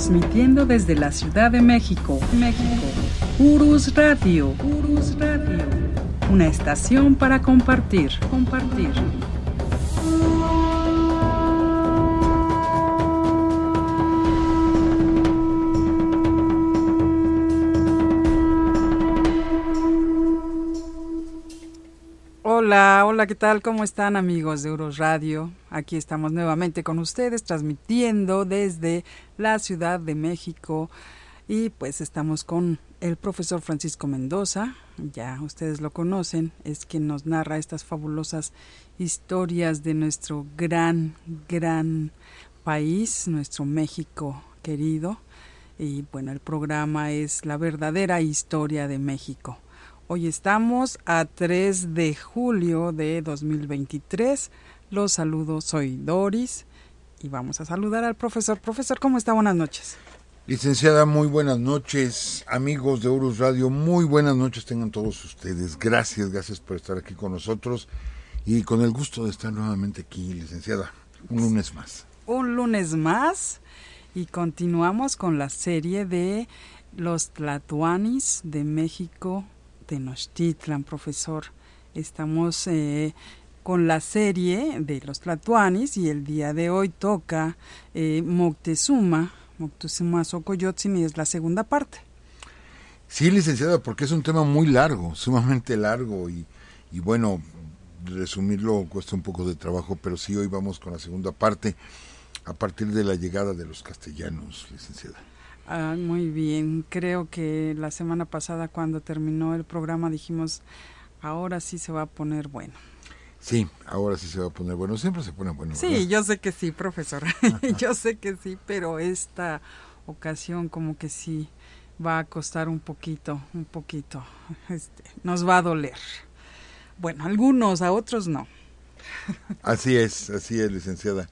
transmitiendo desde la Ciudad de México, México. Urus Radio, Urus Radio. Una estación para compartir, compartir. Hola, hola, ¿qué tal? ¿Cómo están amigos de Urus Radio? Aquí estamos nuevamente con ustedes transmitiendo desde la Ciudad de México y pues estamos con el profesor Francisco Mendoza, ya ustedes lo conocen, es quien nos narra estas fabulosas historias de nuestro gran, gran país, nuestro México querido. Y bueno, el programa es La verdadera historia de México. Hoy estamos a 3 de julio de 2023. Los saludo, soy Doris y vamos a saludar al profesor. Profesor, ¿cómo está? Buenas noches. Licenciada, muy buenas noches. Amigos de Urus Radio, muy buenas noches tengan todos ustedes. Gracias, gracias por estar aquí con nosotros y con el gusto de estar nuevamente aquí, licenciada. Un pues, lunes más. Un lunes más y continuamos con la serie de los Tlatuanis de México, Tenochtitlan, profesor. Estamos eh, con la serie de los Tlatuanis y el día de hoy toca eh, Moctezuma, Moctezuma Xocoyotzin y es la segunda parte. Sí, licenciada, porque es un tema muy largo, sumamente largo y, bueno, resumirlo cuesta un poco de trabajo, pero sí hoy vamos con la segunda parte a partir de la llegada de los castellanos, licenciada. Ah, muy bien, creo que la semana pasada cuando terminó el programa dijimos, ahora sí se va a poner bueno. Sí, ahora sí se va a poner bueno. Siempre se pone bueno. Sí, yo sé que sí, profesor. yo sé que sí, pero esta ocasión como que sí va a costar un poquito, un poquito. Este, nos va a doler. Bueno, algunos, a otros no. así es, así es, licenciada.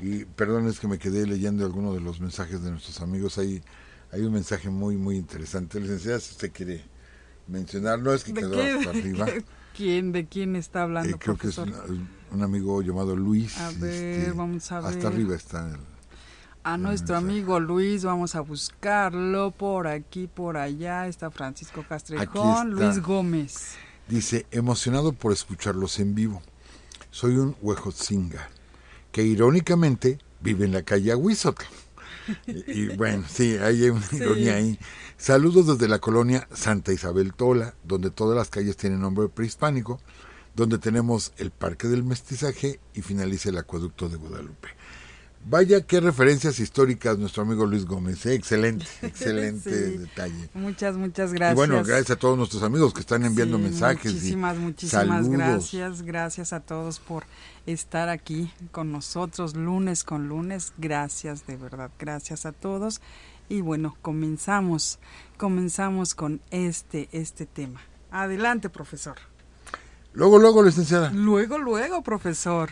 Y perdón, es que me quedé leyendo algunos de los mensajes de nuestros amigos. Hay, hay un mensaje muy, muy interesante. Licenciada, si usted quiere mencionarlo, es que quedó hasta arriba de quién está hablando. Eh, creo que es un, amigo llamado Luis. A este, Hasta arriba está a nuestro amigo Luis, vamos a buscarlo por aquí, por allá. Está Francisco Castrejón, Luis Gómez. Dice, emocionado por escucharlos en vivo. Soy un huejotzinga, que irónicamente vive en la calle Huizotl. Y, bueno, sí, hay una ironía ahí. Saludos desde la colonia Santa Isabel Tola, donde todas las calles tienen nombre prehispánico, donde tenemos el Parque del Mestizaje y finaliza el Acueducto de Guadalupe. Vaya qué referencias históricas nuestro amigo Luis Gómez, eh, excelente, excelente detalle. Muchas, muchas gracias. bueno, gracias a todos nuestros amigos que están enviando mensajes. Muchísimas, y muchísimas gracias, gracias a todos por estar aquí con nosotros lunes con lunes. Gracias, de verdad, gracias a todos. Y bueno, comenzamos, comenzamos con este, este tema. Adelante, profesor. Luego, luego, licenciada. Luego, luego, profesor.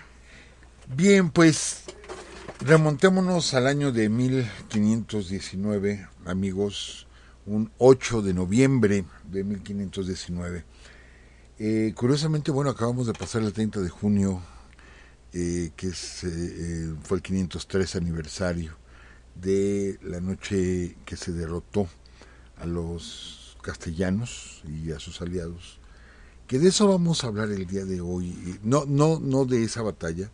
Bien, pues remontémonos al año de 1519, amigos, un 8 de noviembre de 1519. Eh, curiosamente, bueno, acabamos de pasar el 30 de junio eh, que eh, fue el 503 aniversario de la noche que se derrotó a los castellanos y a sus aliados, que de eso vamos a hablar el día de hoy, no, no, no de esa batalla,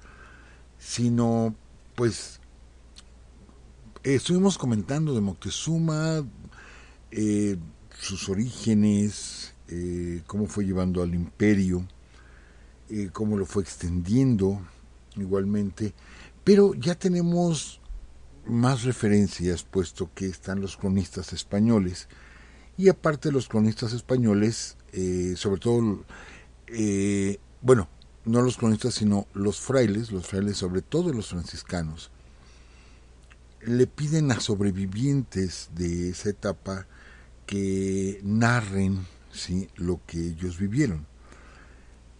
sino pues estuvimos comentando de Moctezuma, eh, sus orígenes, cómo fue llevando al imperio, cómo lo fue extendiendo, igualmente, pero ya tenemos más referencias, puesto que están los cronistas españoles, y aparte los cronistas españoles, eh, sobre todo, eh, bueno, no los cronistas, sino los frailes, los frailes sobre todo los franciscanos, le piden a sobrevivientes de esa etapa que narren ¿sí? lo que ellos vivieron.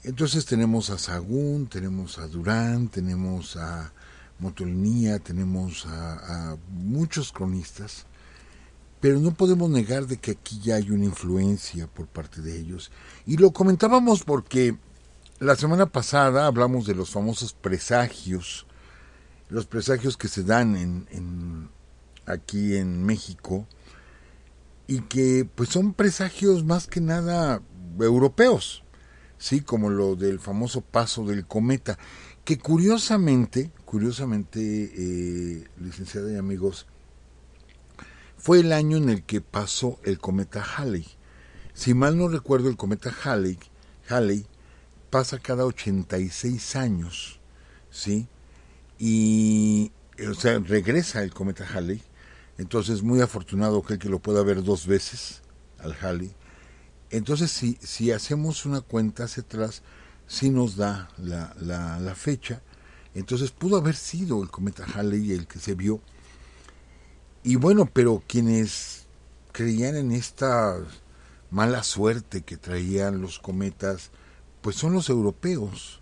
Entonces tenemos a Sagún, tenemos a Durán, tenemos a Motolinía, tenemos a, muchos cronistas, pero no podemos negar de que aquí ya hay una influencia por parte de ellos. Y lo comentábamos porque la semana pasada hablamos de los famosos presagios, los presagios que se dan en, aquí en México y que pues son presagios más que nada europeos. ¿sí? Como lo del famoso paso del cometa, que curiosamente, curiosamente, eh, licenciada y amigos, fue el año en el que pasó el cometa Halley. Si mal no recuerdo, el cometa Halley, Halley pasa cada 86 años, ¿sí? Y, eh, regresa el cometa Halley. Entonces, muy afortunado aquel que lo pueda ver dos veces al Halley. Entonces, si, si hacemos una cuenta hacia atrás, sí nos da la, la, la fecha. Entonces pudo haber sido el cometa Halley el que se vio. Y bueno, pero quienes creían en esta mala suerte que traían los cometas, pues son los europeos.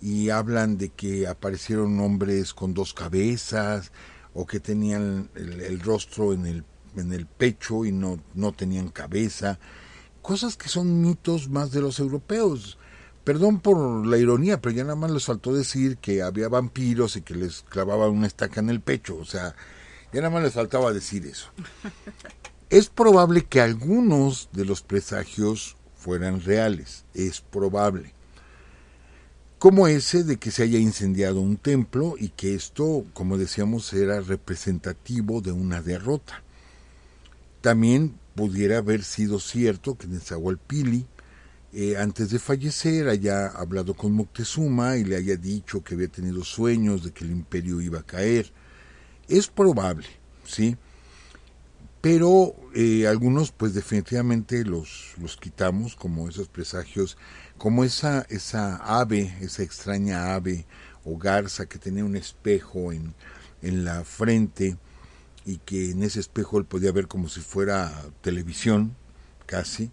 Y hablan de que aparecieron hombres con dos cabezas o que tenían el, el rostro en el, en el pecho y no, no tenían cabeza cosas que son mitos más de los europeos. Perdón por la ironía, pero ya nada más les faltó decir que había vampiros y que les clavaban una estaca en el pecho. O sea, ya nada más les faltaba decir eso. Es probable que algunos de los presagios fueran reales, es probable. Como ese de que se haya incendiado un templo y que esto, como decíamos, era representativo de una derrota. También pudiera haber sido cierto que Nezahualpili, eh, antes de fallecer, haya hablado con Moctezuma y le haya dicho que había tenido sueños de que el imperio iba a caer. Es probable, ¿sí? Pero eh, algunos, pues definitivamente los, los quitamos como esos presagios, como esa, esa ave, esa extraña ave o garza que tenía un espejo en, en la frente y que en ese espejo él podía ver como si fuera televisión, casi,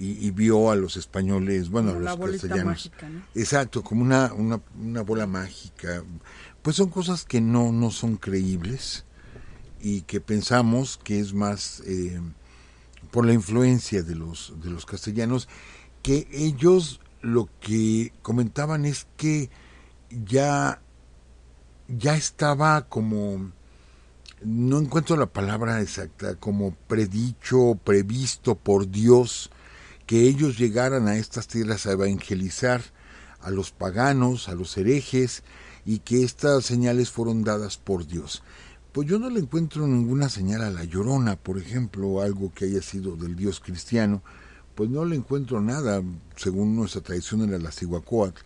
y, vio a los españoles, bueno, a los castellanos. Exacto, como una, una, una, bola mágica. Pues son cosas que no, no son creíbles y que pensamos que es más eh, por la influencia de los, de los castellanos, que ellos lo que comentaban es que ya, ya estaba como no encuentro la palabra exacta, como predicho, previsto por Dios, que ellos llegaran a estas tierras a evangelizar a los paganos, a los herejes, y que estas señales fueron dadas por Dios. Pues yo no le encuentro ninguna señal a la llorona, por ejemplo, algo que haya sido del Dios cristiano, pues no le encuentro nada, según nuestra tradición en la Cihuacóatl,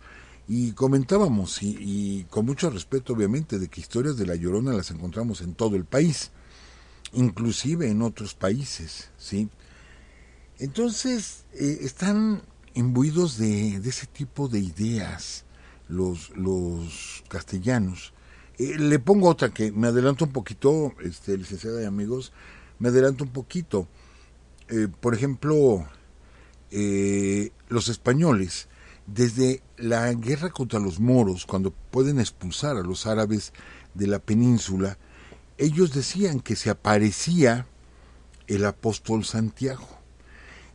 y comentábamos, y, con mucho respeto obviamente, de que historias de La Llorona las encontramos en todo el país, inclusive en otros países, ¿sí? Entonces, eh, están imbuidos de, ese tipo de ideas los, los castellanos. Eh, le pongo otra que me adelanto un poquito, este, licenciada y amigos, me adelanto un poquito. Eh, por ejemplo, los españoles desde la guerra contra los moros, cuando pueden expulsar a los árabes de la península, ellos decían que se aparecía el apóstol Santiago.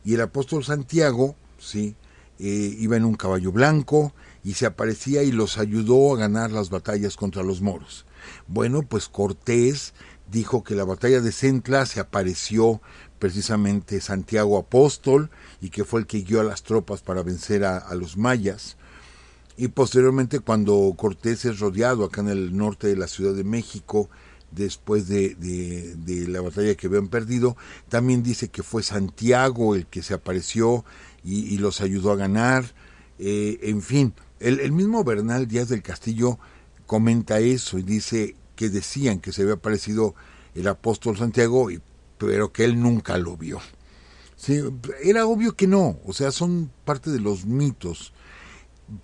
Y el apóstol Santiago, sí, eh, iba en un caballo blanco y se aparecía y los ayudó a ganar las batallas contra los moros. Bueno, pues Cortés dijo que la batalla de Centla se apareció precisamente Santiago Apóstol y que fue el que guió a las tropas para vencer a, los mayas. Y posteriormente cuando Cortés es rodeado acá en el norte de la Ciudad de México, después de, la batalla que habían perdido. También dice que fue Santiago el que se apareció y, los ayudó a ganar. Eh, en fin, el, el, mismo Bernal Díaz del Castillo comenta eso y dice que decían que se había aparecido el apóstol Santiago y pero que él nunca lo vio. era obvio que no, o sea, son parte de los mitos,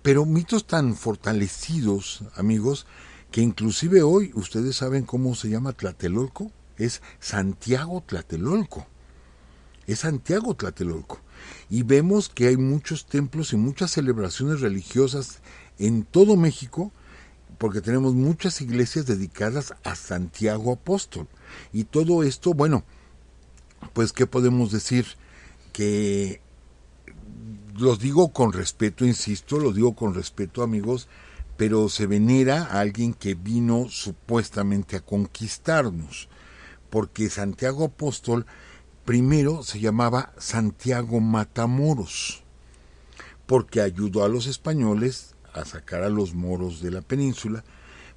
pero mitos tan fortalecidos, amigos, que inclusive hoy ustedes saben cómo se llama Tlatelolco, es Santiago Tlatelolco, es Santiago Tlatelolco. Y vemos que hay muchos templos y muchas celebraciones religiosas en todo México, porque tenemos muchas iglesias dedicadas a Santiago Apóstol. Y todo esto, bueno, pues, ¿qué podemos decir? Que los digo con respeto, insisto, lo digo con respeto, amigos, pero se venera a alguien que vino supuestamente a conquistarnos, porque Santiago Apóstol primero se llamaba Santiago Matamoros, porque ayudó a los españoles a sacar a los moros de la península,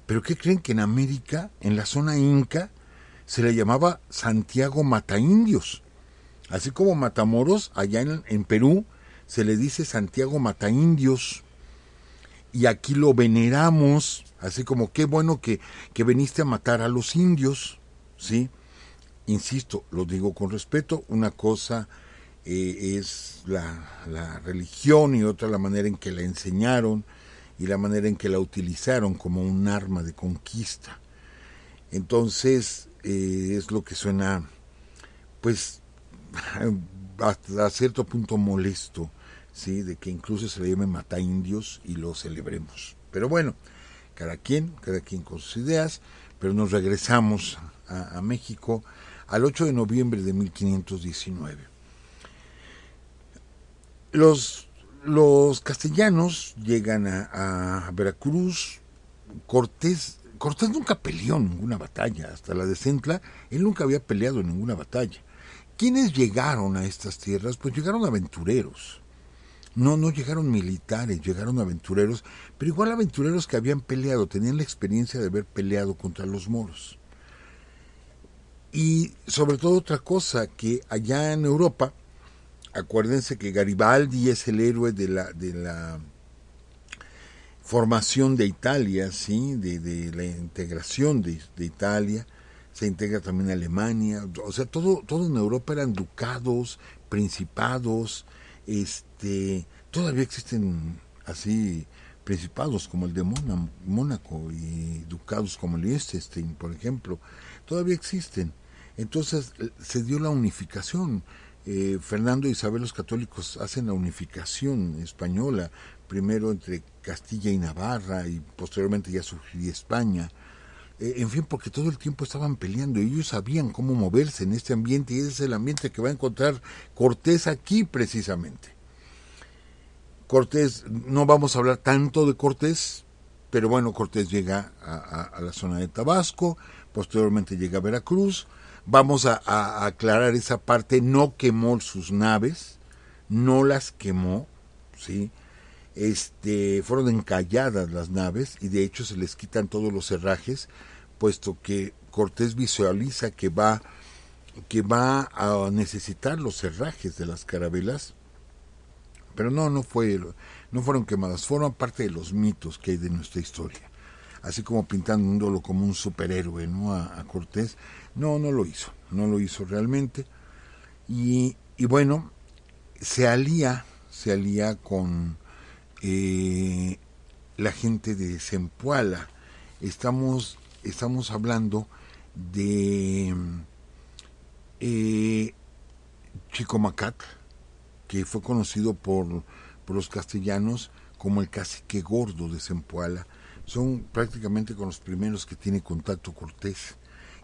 pero ¿qué creen que en América, en la zona inca, se le llamaba Santiago Mataindios. Así como Matamoros, allá en, Perú, se le dice Santiago Mataindios. Y aquí lo veneramos, así como qué bueno que, que veniste a matar a los indios, ¿sí? Insisto, lo digo con respeto, una cosa eh, es la, la, religión y otra la manera en que la enseñaron y la manera en que la utilizaron como un arma de conquista. Entonces, eh, es lo que suena, pues, hasta a cierto punto molesto, ¿sí? De que incluso se le llame mata indios y lo celebremos. Pero bueno, cada quien, cada quien con sus ideas, pero nos regresamos a, México al 8 de noviembre de 1519. Los, los castellanos llegan a, a Veracruz, Cortés Cortés nunca peleó en ninguna batalla, hasta la de Centla, él nunca había peleado en ninguna batalla. ¿Quiénes llegaron a estas tierras? Pues llegaron aventureros. No, no llegaron militares, llegaron aventureros, pero igual aventureros que habían peleado, tenían la experiencia de haber peleado contra los moros. Y sobre todo otra cosa, que allá en Europa, acuérdense que Garibaldi es el héroe de la, de la formación de Italia, ¿sí? de, la integración de, Italia, se integra también Alemania, o sea, todo, todo en Europa eran ducados, principados, este, todavía existen así principados como el de Mónaco y ducados como el Liechtenstein, por ejemplo, todavía existen. Entonces se dio la unificación. Eh, Fernando y e Isabel los católicos hacen la unificación española, primero entre Castilla y Navarra y posteriormente ya surgiría España. Eh, en fin, porque todo el tiempo estaban peleando, ellos sabían cómo moverse en este ambiente y ese es el ambiente que va a encontrar Cortés aquí precisamente. Cortés, no vamos a hablar tanto de Cortés, pero bueno, Cortés llega a, la zona de Tabasco, posteriormente llega a Veracruz, vamos a, aclarar esa parte, no quemó sus naves, no las quemó, ¿sí? este, fueron encalladas las naves y de hecho se les quitan todos los herrajes, puesto que Cortés visualiza que va, que va a necesitar los herrajes de las carabelas, pero no, no, fue, no fueron quemadas, fueron parte de los mitos que hay de nuestra historia. Así como pintándolo como un superhéroe ¿no? a, Cortés, no, no lo hizo, no lo hizo realmente. Y, y bueno, se alía, se alía con, eh, la gente de Zempoala Estamos, estamos hablando de eh, Chico que fue conocido por, por los castellanos como el cacique gordo de Zempoala son prácticamente con los primeros que tiene contacto Cortés.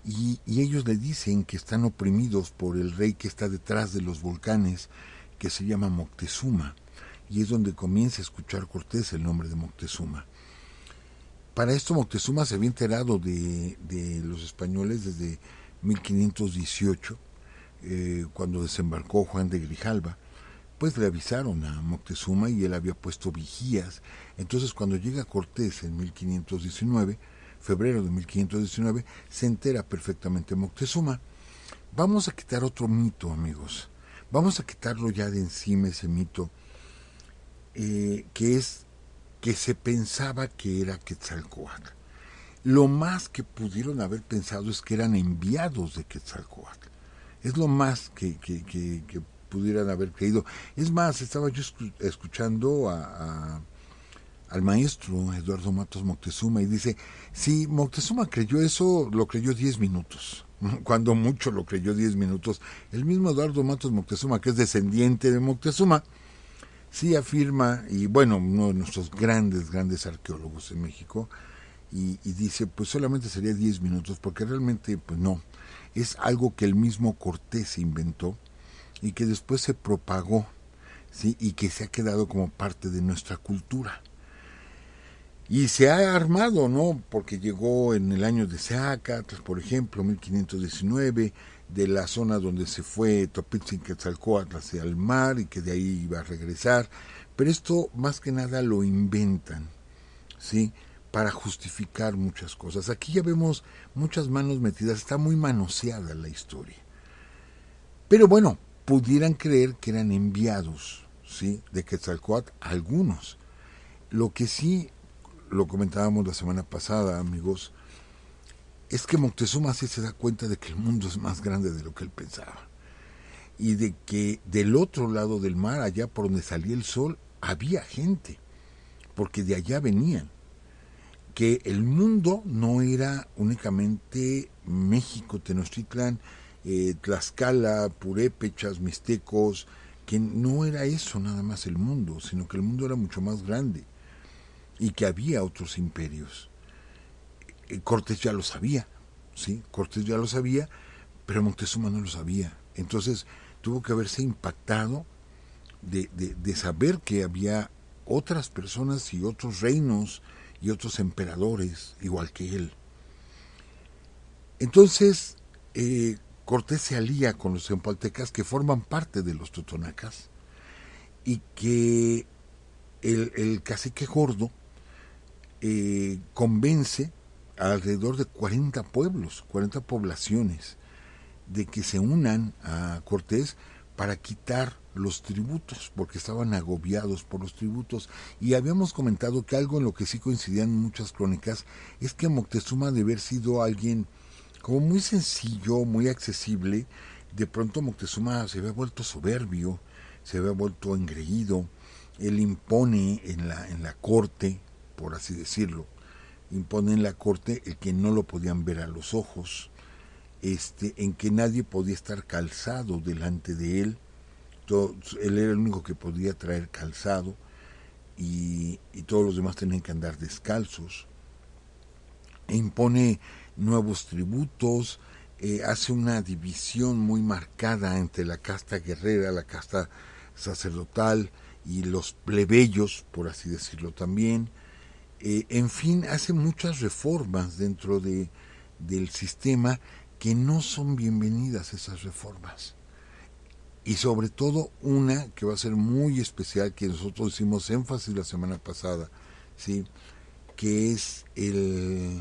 y, ellos le dicen que están oprimidos por el rey que está detrás de los volcanes, que se llama Moctezuma y es donde comienza a escuchar Cortés el nombre de Moctezuma. Para esto Moctezuma se había enterado de, de los españoles desde 1518, eh, cuando desembarcó Juan de Grijalva, pues le avisaron a Moctezuma y él había puesto vigías. Entonces cuando llega Cortés en 1519, febrero de 1519, se entera perfectamente Moctezuma. Vamos a quitar otro mito, amigos. Vamos a quitarlo ya de encima ese mito eh, que es que se pensaba que era Quetzalcoatl. Lo más que pudieron haber pensado es que eran enviados de Quetzalcoatl. Es lo más que, pudieran haber creído. Es más, estaba yo escuchando a, al maestro Eduardo Matos Moctezuma y dice, si Moctezuma creyó eso, lo creyó 10 minutos. Cuando mucho lo creyó 10 minutos. El mismo Eduardo Matos Moctezuma, que es descendiente de Moctezuma, sí afirma, y bueno, uno de nuestros grandes, grandes arqueólogos en México, y, dice, pues solamente sería 10 minutos, porque realmente, pues no, es algo que el mismo Cortés inventó y que después se propagó, ¿sí? Y que se ha quedado como parte de nuestra cultura. Y se ha armado, ¿no? Porque llegó en el año de Seacatl, por ejemplo, 1519, de la zona donde se fue Topitzin Quetzalcoatl hacia el mar y que de ahí iba a regresar, pero esto más que nada lo inventan, ¿sí? Para justificar muchas cosas. Aquí ya vemos muchas manos metidas, está muy manoseada la historia. Pero bueno, pudieran creer que eran enviados, ¿sí? De Quetzalcoatl, algunos. Lo que sí, lo comentábamos la semana pasada, amigos, es que Moctezuma sí se da cuenta de que el mundo es más grande de lo que él pensaba y de que del otro lado del mar, allá por donde salía el sol, había gente, porque de allá venían, que el mundo no era únicamente México, Tenochtitlán, eh, Tlaxcala, Purépechas, Mixtecos, que no era eso nada más el mundo, sino que el mundo era mucho más grande y que había otros imperios eh, Cortés ya lo sabía, ¿sí? Cortés ya lo sabía, pero Montezuma no lo sabía. Entonces tuvo que haberse impactado de, saber que había otras personas y otros reinos y otros emperadores igual que él. Entonces, eh, Cortés se alía con los empaltecas que forman parte de los totonacas y que el, cacique gordo eh, convence alrededor de 40 pueblos, 40 poblaciones, de que se unan a Cortés para quitar los tributos, porque estaban agobiados por los tributos. Y habíamos comentado que algo en lo que sí coincidían muchas crónicas es que Moctezuma de haber sido alguien como muy sencillo, muy accesible, de pronto Moctezuma se había vuelto soberbio, se había vuelto engreído, él impone en la, en la corte, por así decirlo, impone en la corte el que no lo podían ver a los ojos, este, en que nadie podía estar calzado delante de él, él era el único que podía traer calzado y, todos los demás tenían que andar descalzos, impone nuevos tributos, eh, hace una división muy marcada entre la casta guerrera, la casta sacerdotal y los plebeyos, por así decirlo también, eh, en fin, hace muchas reformas dentro de, del sistema que no son bienvenidas esas reformas. Y sobre todo una que va a ser muy especial, que nosotros hicimos énfasis la semana pasada, ¿sí? que es el,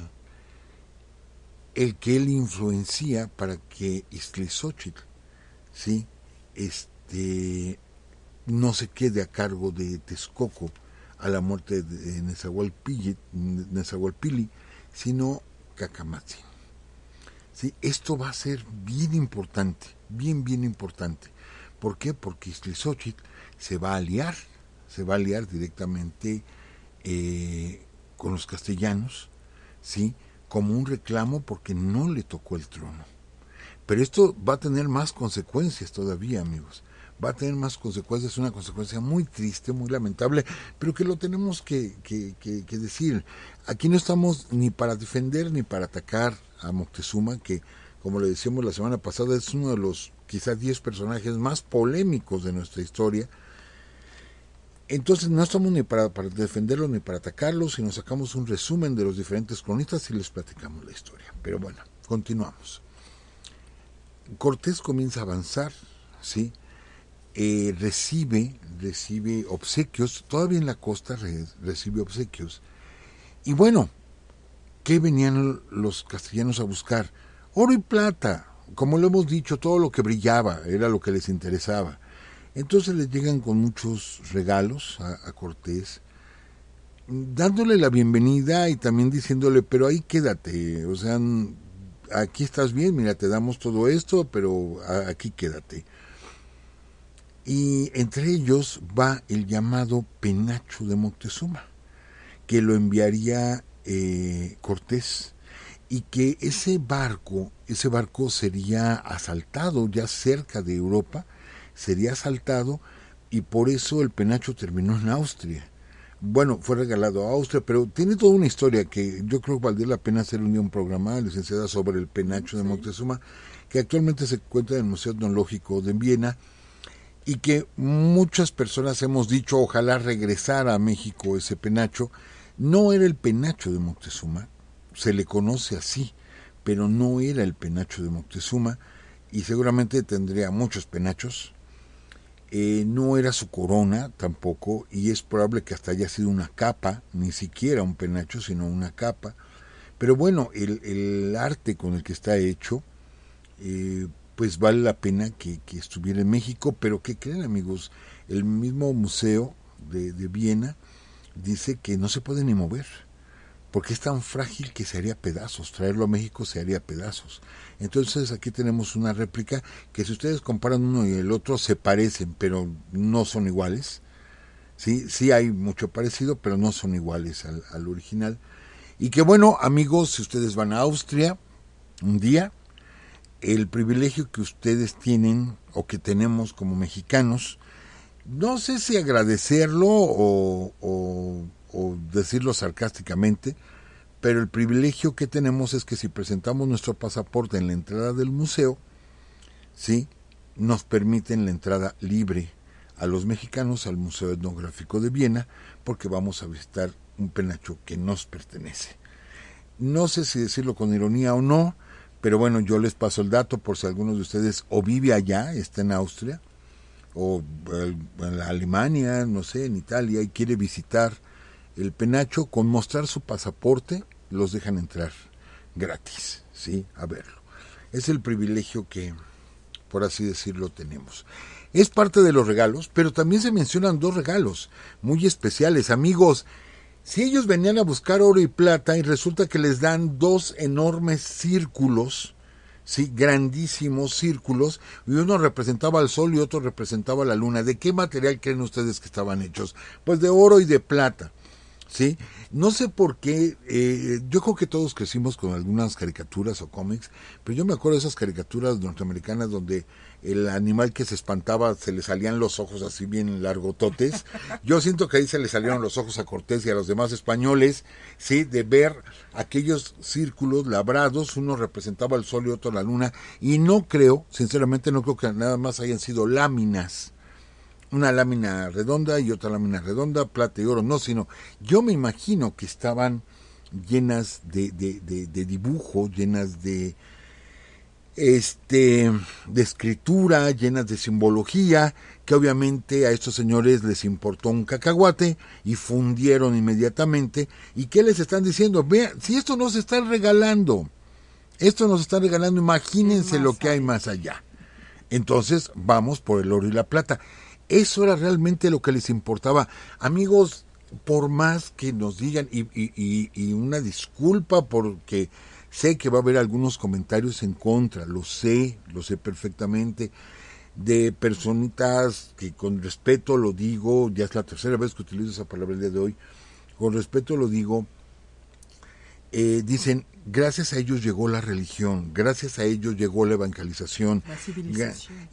el que él influencia para que Istlizochitl este ¿sí? este, no se quede a cargo de Texcoco, a la muerte de Nezahualpili, sino Cacamatzin. Esto va a ser bien importante, bien, bien importante. ¿Por qué? Porque Xochitl se va a aliar, se va a aliar directamente eh, con los castellanos, ¿sí? Como un reclamo porque no le tocó el trono. Pero esto va a tener más consecuencias todavía, amigos va a tener más consecuencias, una consecuencia muy triste, muy lamentable, pero que lo tenemos que, decir. Aquí no estamos ni para defender ni para atacar a Moctezuma, que como le decíamos la semana pasada, es uno de los quizás 10 personajes más polémicos de nuestra historia. Entonces no estamos ni para, para defenderlo ni para atacarlo, sino sacamos un resumen de los diferentes cronistas y les platicamos la historia. Pero bueno, continuamos. Cortés comienza a avanzar, ¿sí? Eh, recibe, recibe obsequios, todavía en la costa recibe obsequios. Y bueno, ¿qué venían los castellanos a buscar? Oro y plata, como lo hemos dicho, todo lo que brillaba era lo que les interesaba. Entonces les llegan con muchos regalos a, a Cortés, dándole la bienvenida y también diciéndole, pero ahí quédate, o sea, aquí estás bien, mira, te damos todo esto, pero aquí quédate. Y entre ellos va el llamado penacho de Moctezuma, que lo enviaría eh, Cortés y que ese barco, ese barco sería asaltado ya cerca de Europa, sería asaltado y por eso el penacho terminó en Austria. Bueno, fue regalado a Austria, pero tiene toda una historia que yo creo que valdría la pena hacer un día un programa, licenciada, sobre el penacho de Moctezuma, que actualmente se encuentra en el Museo Etnológico de Viena y que muchas personas hemos dicho ojalá regresara a México ese penacho, no era el penacho de Moctezuma, se le conoce así, pero no era el penacho de Moctezuma y seguramente tendría muchos penachos. Eh, no era su corona tampoco y es probable que hasta haya sido una capa, ni siquiera un penacho, sino una capa. Pero bueno, el, el arte con el que está hecho, eh, pues vale la pena que, estuviera en México, pero ¿qué creen amigos, el mismo museo de, de, Viena dice que no se puede ni mover, porque es tan frágil que se haría pedazos, traerlo a México se haría pedazos. Entonces aquí tenemos una réplica que si ustedes comparan uno y el otro se parecen, pero no son iguales. Sí, sí hay mucho parecido, pero no son iguales al, al original. Y que bueno, amigos, si ustedes van a Austria un día, el privilegio que ustedes tienen o que tenemos como mexicanos, no sé si agradecerlo o, decirlo sarcásticamente, pero el privilegio que tenemos es que si presentamos nuestro pasaporte en la entrada del museo, ¿sí? nos permiten la entrada libre a los mexicanos al Museo Etnográfico de Viena porque vamos a visitar un penacho que nos pertenece. No sé si decirlo con ironía o no, pero bueno, yo les paso el dato por si alguno de ustedes o vive allá, está en Austria, o eh, en Alemania, no sé, en Italia, y quiere visitar el penacho, con mostrar su pasaporte los dejan entrar gratis, ¿sí? A verlo. Es el privilegio que, por así decirlo, tenemos. Es parte de los regalos, pero también se mencionan dos regalos muy especiales. Amigos, si ellos venían a buscar oro y plata y resulta que les dan dos enormes círculos, sí, grandísimos círculos, y uno representaba al sol y otro representaba la luna. ¿De qué material creen ustedes que estaban hechos? Pues de oro y de plata. ¿Sí? No sé por qué, eh, yo creo que todos crecimos con algunas caricaturas o cómics, pero yo me acuerdo de esas caricaturas norteamericanas donde el animal que se espantaba se le salían los ojos así bien largototes. Yo siento que ahí se le salieron los ojos a Cortés y a los demás españoles, sí, de ver aquellos círculos labrados, uno representaba el sol y otro la luna, y no creo, sinceramente no creo que nada más hayan sido láminas una lámina redonda y otra lámina redonda, plata y oro, no, sino yo me imagino que estaban llenas de, de, de dibujo, llenas de, este, de escritura, llenas de simbología, que obviamente a estos señores les importó un cacahuate y fundieron inmediatamente. ¿Y qué les están diciendo? Vean, si esto nos está regalando, esto nos está regalando, imagínense lo que hay más allá. Entonces vamos por el oro y la plata. Eso era realmente lo que les importaba. Amigos, por más que nos digan, y una disculpa porque Sé que va a haber algunos comentarios en contra, lo sé, lo sé perfectamente, de personitas que con respeto lo digo, ya es la tercera vez que utilizo esa palabra el día de hoy, con respeto lo digo, eh, dicen, gracias a ellos llegó la religión, gracias a ellos llegó la evangelización,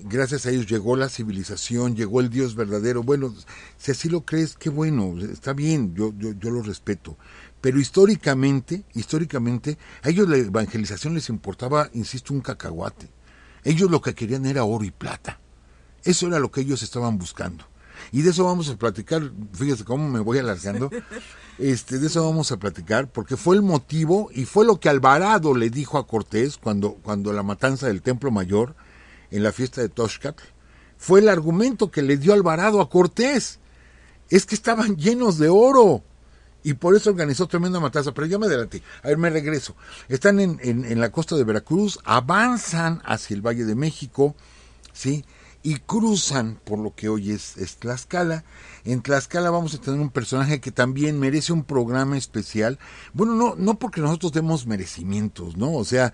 gracias a ellos llegó la civilización, llegó el Dios verdadero. Bueno, si así lo crees, qué bueno, está bien, yo, yo, yo lo respeto pero históricamente, históricamente, a ellos la evangelización les importaba, insisto, un cacahuate. Ellos lo que querían era oro y plata. Eso era lo que ellos estaban buscando. Y de eso vamos a platicar, fíjese cómo me voy alargando. Este, de eso vamos a platicar, porque fue el motivo y fue lo que Alvarado le dijo a Cortés cuando, cuando la matanza del Templo Mayor en la fiesta de Toshcatl. Fue el argumento que le dio Alvarado a Cortés. Es que estaban llenos de oro y por eso organizó tremenda matanza. Pero yo me adelanté. A ver, me regreso. Están en, en, la costa de Veracruz, avanzan hacia el Valle de México, ¿sí? y cruzan por lo que hoy es, Tlaxcala. En Tlaxcala vamos a tener un personaje que también merece un programa especial. Bueno, no, no porque nosotros demos merecimientos, ¿no? O sea,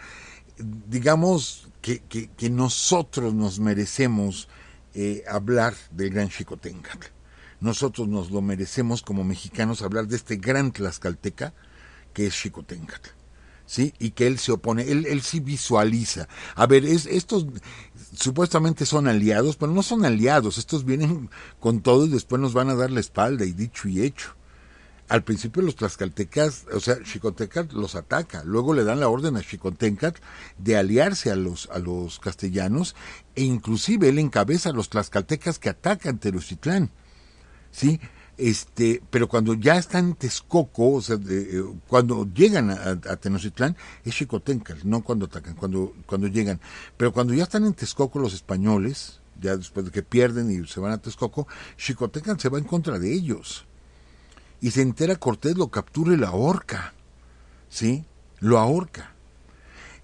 digamos que, nosotros nos merecemos eh, hablar del gran Chicotenca nosotros nos lo merecemos como mexicanos hablar de este gran tlaxcalteca que es Xicoténcatl. ¿Sí? Y que él se opone, él, él sí visualiza. A ver, es, estos supuestamente son aliados, pero no son aliados, estos vienen con todo y después nos van a dar la espalda, y dicho y hecho. Al principio los tlaxcaltecas, o sea, Xicoténcatl los ataca, luego le dan la orden a Xicoténcatl de aliarse a los, a los castellanos, e inclusive él encabeza a los tlaxcaltecas que atacan Tenochtitlán. ¿sí? Este, pero cuando ya están en Texcoco, o sea, eh, cuando llegan a, Tenochtitlán, es Chicotencal, no cuando atacan, cuando, cuando llegan. Pero cuando ya están en Texcoco los españoles, ya después de que pierden y se van a Texcoco, Chicotencal se va en contra de ellos. Y se entera Cortés, lo captura y lo ahorca, ¿sí? Lo ahorca.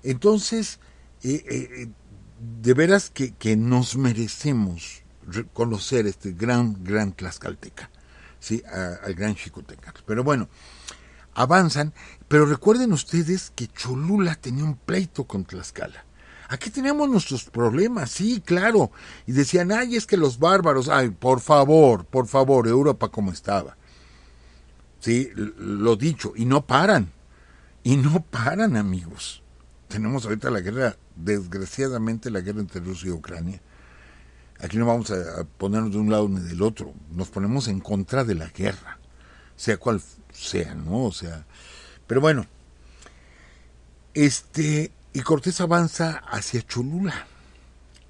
Entonces, eh, eh, de veras que, que nos merecemos conocer este gran, gran Tlaxcalteca, ¿sí? al gran Chicoteca. Pero bueno, avanzan, pero recuerden ustedes que Cholula tenía un pleito con Tlaxcala. Aquí teníamos nuestros problemas, sí, claro. Y decían, ay, es que los bárbaros, ay, por favor, por favor, Europa como estaba. Sí, lo dicho, y no paran, y no paran amigos. Tenemos ahorita la guerra, desgraciadamente la guerra entre Rusia y Ucrania. Aquí no vamos a ponernos de un lado ni del otro, nos ponemos en contra de la guerra, sea cual sea, ¿no? O sea, pero bueno, este, y Cortés avanza hacia Cholula,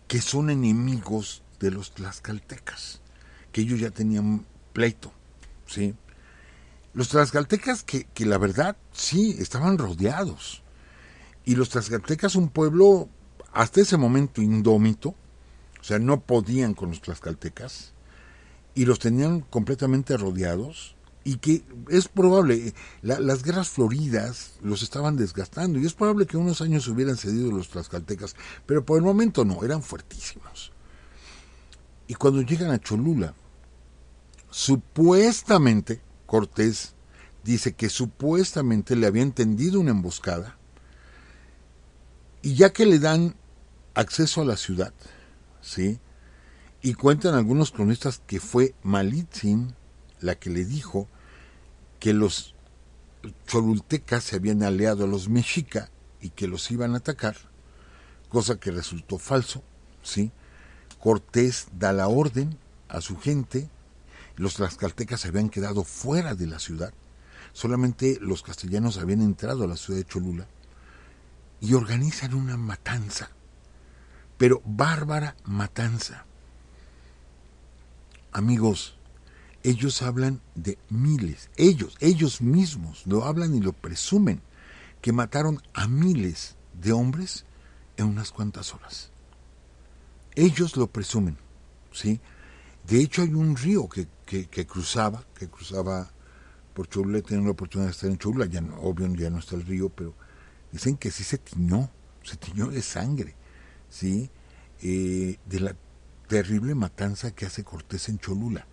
que son enemigos de los tlaxcaltecas, que ellos ya tenían pleito, ¿sí? Los tlaxcaltecas que, que la verdad, sí, estaban rodeados. Y los tlaxcaltecas, un pueblo hasta ese momento indómito, o sea, no podían con los tlaxcaltecas y los tenían completamente rodeados y que es probable, las guerras floridas los estaban desgastando y es probable que unos años hubieran cedido los tlaxcaltecas, pero por el momento no, eran fuertísimos. Y cuando llegan a Cholula, supuestamente, Cortés dice que supuestamente le habían tendido una emboscada y ya que le dan acceso a la ciudad, ¿sí? Y cuentan algunos cronistas que fue Malitzin la que le dijo que los cholultecas se habían aliado a los mexica y que los iban a atacar, cosa que resultó falso, ¿sí? Cortés da la orden a su gente, los tlaxcaltecas se habían quedado fuera de la ciudad, solamente los castellanos habían entrado a la ciudad de Cholula y organizan una matanza pero bárbara matanza. Amigos, ellos hablan de miles, ellos, ellos mismos lo hablan y lo presumen, que mataron a miles de hombres en unas cuantas horas. Ellos lo presumen, ¿sí? De hecho hay un río que, cruzaba, que cruzaba por Cholula, tienen la oportunidad de estar en Chula, ya no, obvio ya no está el río, pero dicen que sí se tiñó, se tiñó de sangre. ¿sí? Eh, de la terrible matanza que hace Cortés en Cholula.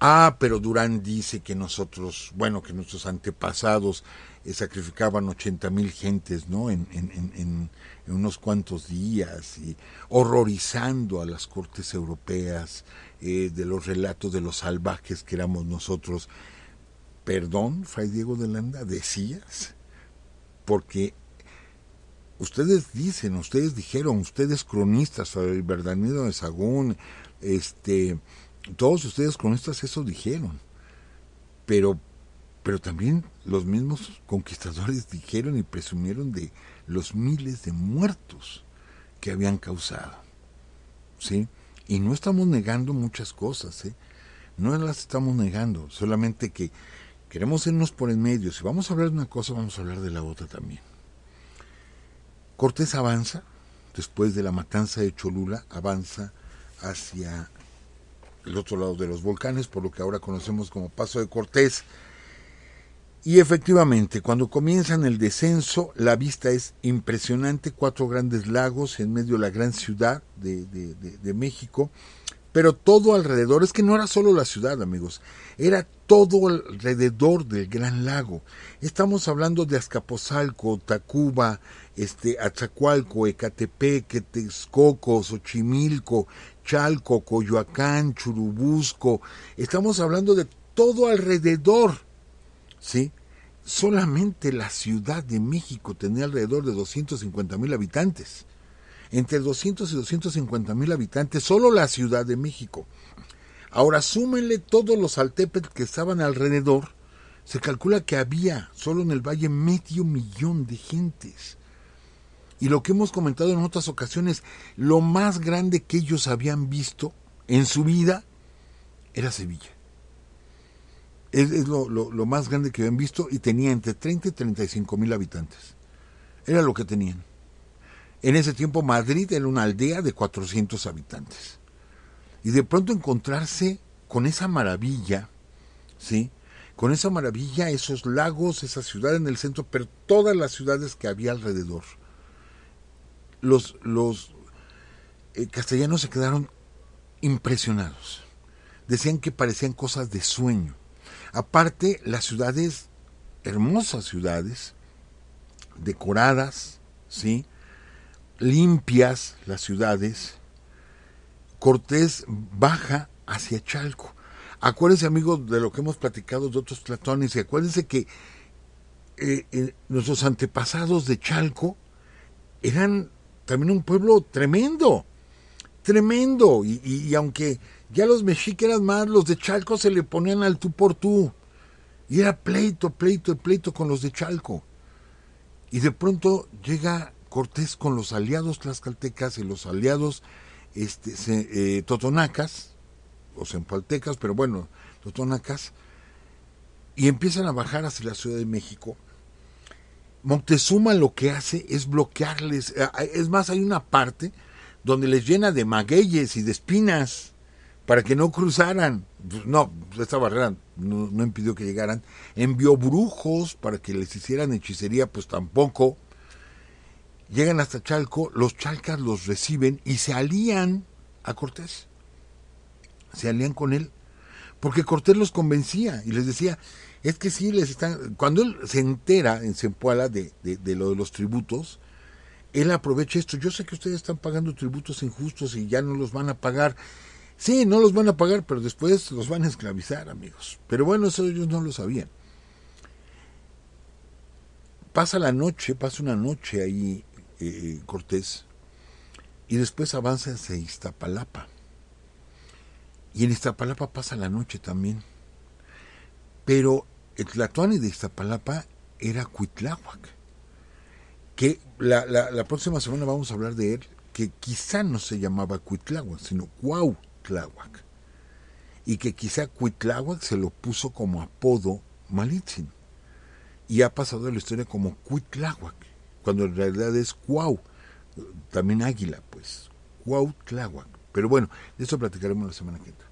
Ah, pero Durán dice que nosotros, bueno, que nuestros antepasados eh, sacrificaban 80.000 mil gentes, ¿no? En, unos cuantos días, y horrorizando a las cortes europeas eh, de los relatos de los salvajes que éramos nosotros. Perdón, Fray Diego de Landa, decías, porque ustedes dicen, ustedes dijeron, ustedes cronistas, el verdadero de Sagún, este, todos ustedes cronistas eso dijeron. Pero, pero también los mismos conquistadores dijeron y presumieron de los miles de muertos que habían causado. ¿Sí? Y no estamos negando muchas cosas, ¿eh? No las estamos negando, solamente que queremos irnos por el medio. Si vamos a hablar de una cosa, vamos a hablar de la otra también. Cortés avanza, después de la matanza de Cholula, avanza hacia el otro lado de los volcanes, por lo que ahora conocemos como Paso de Cortés. Y efectivamente, cuando comienzan el descenso, la vista es impresionante, cuatro grandes lagos en medio de la gran ciudad de, México, pero todo alrededor, es que no era solo la ciudad, amigos, era todo alrededor del gran lago. Estamos hablando de Azcapotzalco, Tacuba, este, Atzacualco, Ecatepec, Texcoco, Xochimilco, Chalco, Coyoacán, Churubusco. Estamos hablando de todo alrededor, ¿sí? Solamente la Ciudad de México tenía alrededor de 250 mil habitantes. Entre 200 y 250 mil habitantes, solo la Ciudad de México. Ahora súmenle todos los Altepet que estaban alrededor. Se calcula que había solo en el valle medio millón de gentes y lo que hemos comentado en otras ocasiones, lo más grande que ellos habían visto en su vida era Sevilla. Es, lo, más grande que habían visto y tenía entre 30 y 35 mil habitantes. Era lo que tenían. En ese tiempo Madrid era una aldea de 400 habitantes. Y de pronto encontrarse con esa maravilla, ¿sí? Con esa maravilla, esos lagos, esa ciudad en el centro, pero todas las ciudades que había alrededor los, eh, castellanos se quedaron impresionados. Decían que parecían cosas de sueño. Aparte, las ciudades, hermosas ciudades, decoradas, ¿sí? limpias las ciudades, Cortés baja hacia Chalco. Acuérdense, amigos, de lo que hemos platicado de otros platones, y acuérdense que eh, eh, nuestros antepasados de Chalco eran también un pueblo tremendo, tremendo. Y, aunque ya los mexicanos más, los de Chalco se le ponían al tú por tú. Y era pleito, pleito, pleito con los de Chalco. Y de pronto llega Cortés con los aliados tlaxcaltecas y los aliados este, eh, totonacas, o sempaltecas, pero bueno, totonacas, y empiezan a bajar hacia la Ciudad de México Moctezuma lo que hace es bloquearles. Eh, eh, es más, hay una parte donde les llena de magueyes y de espinas para que no cruzaran. Pues, no, pues, esta barrera no, impidió que llegaran. Envió brujos para que les hicieran hechicería, pues tampoco. Llegan hasta Chalco, los chalcas los reciben y se alían a Cortés. Se alían con él. Porque Cortés los convencía y les decía, es que sí les están, cuando él se entera en Cempoala de, de, lo de los tributos, él aprovecha esto. Yo sé que ustedes están pagando tributos injustos y ya no los van a pagar. Sí, no los van a pagar, pero después los van a esclavizar, amigos. Pero bueno, eso ellos no lo sabían. Pasa la noche, pasa una noche ahí eh, eh, Cortés, y después avanza hacia Iztapalapa. Y en Iztapalapa pasa la noche también. Pero el Tlatoani de Iztapalapa era Cuitláhuac, que la, próxima semana vamos a hablar de él, que quizá no se llamaba Cuitláhuac, sino Cuautláhuac, y que quizá Cuitláhuac se lo puso como apodo Malitzin, y ha pasado la historia como Cuitláhuac, cuando en realidad es Cuau, también águila, pues, Cuautláhuac. Pero bueno, de eso platicaremos la semana que entra.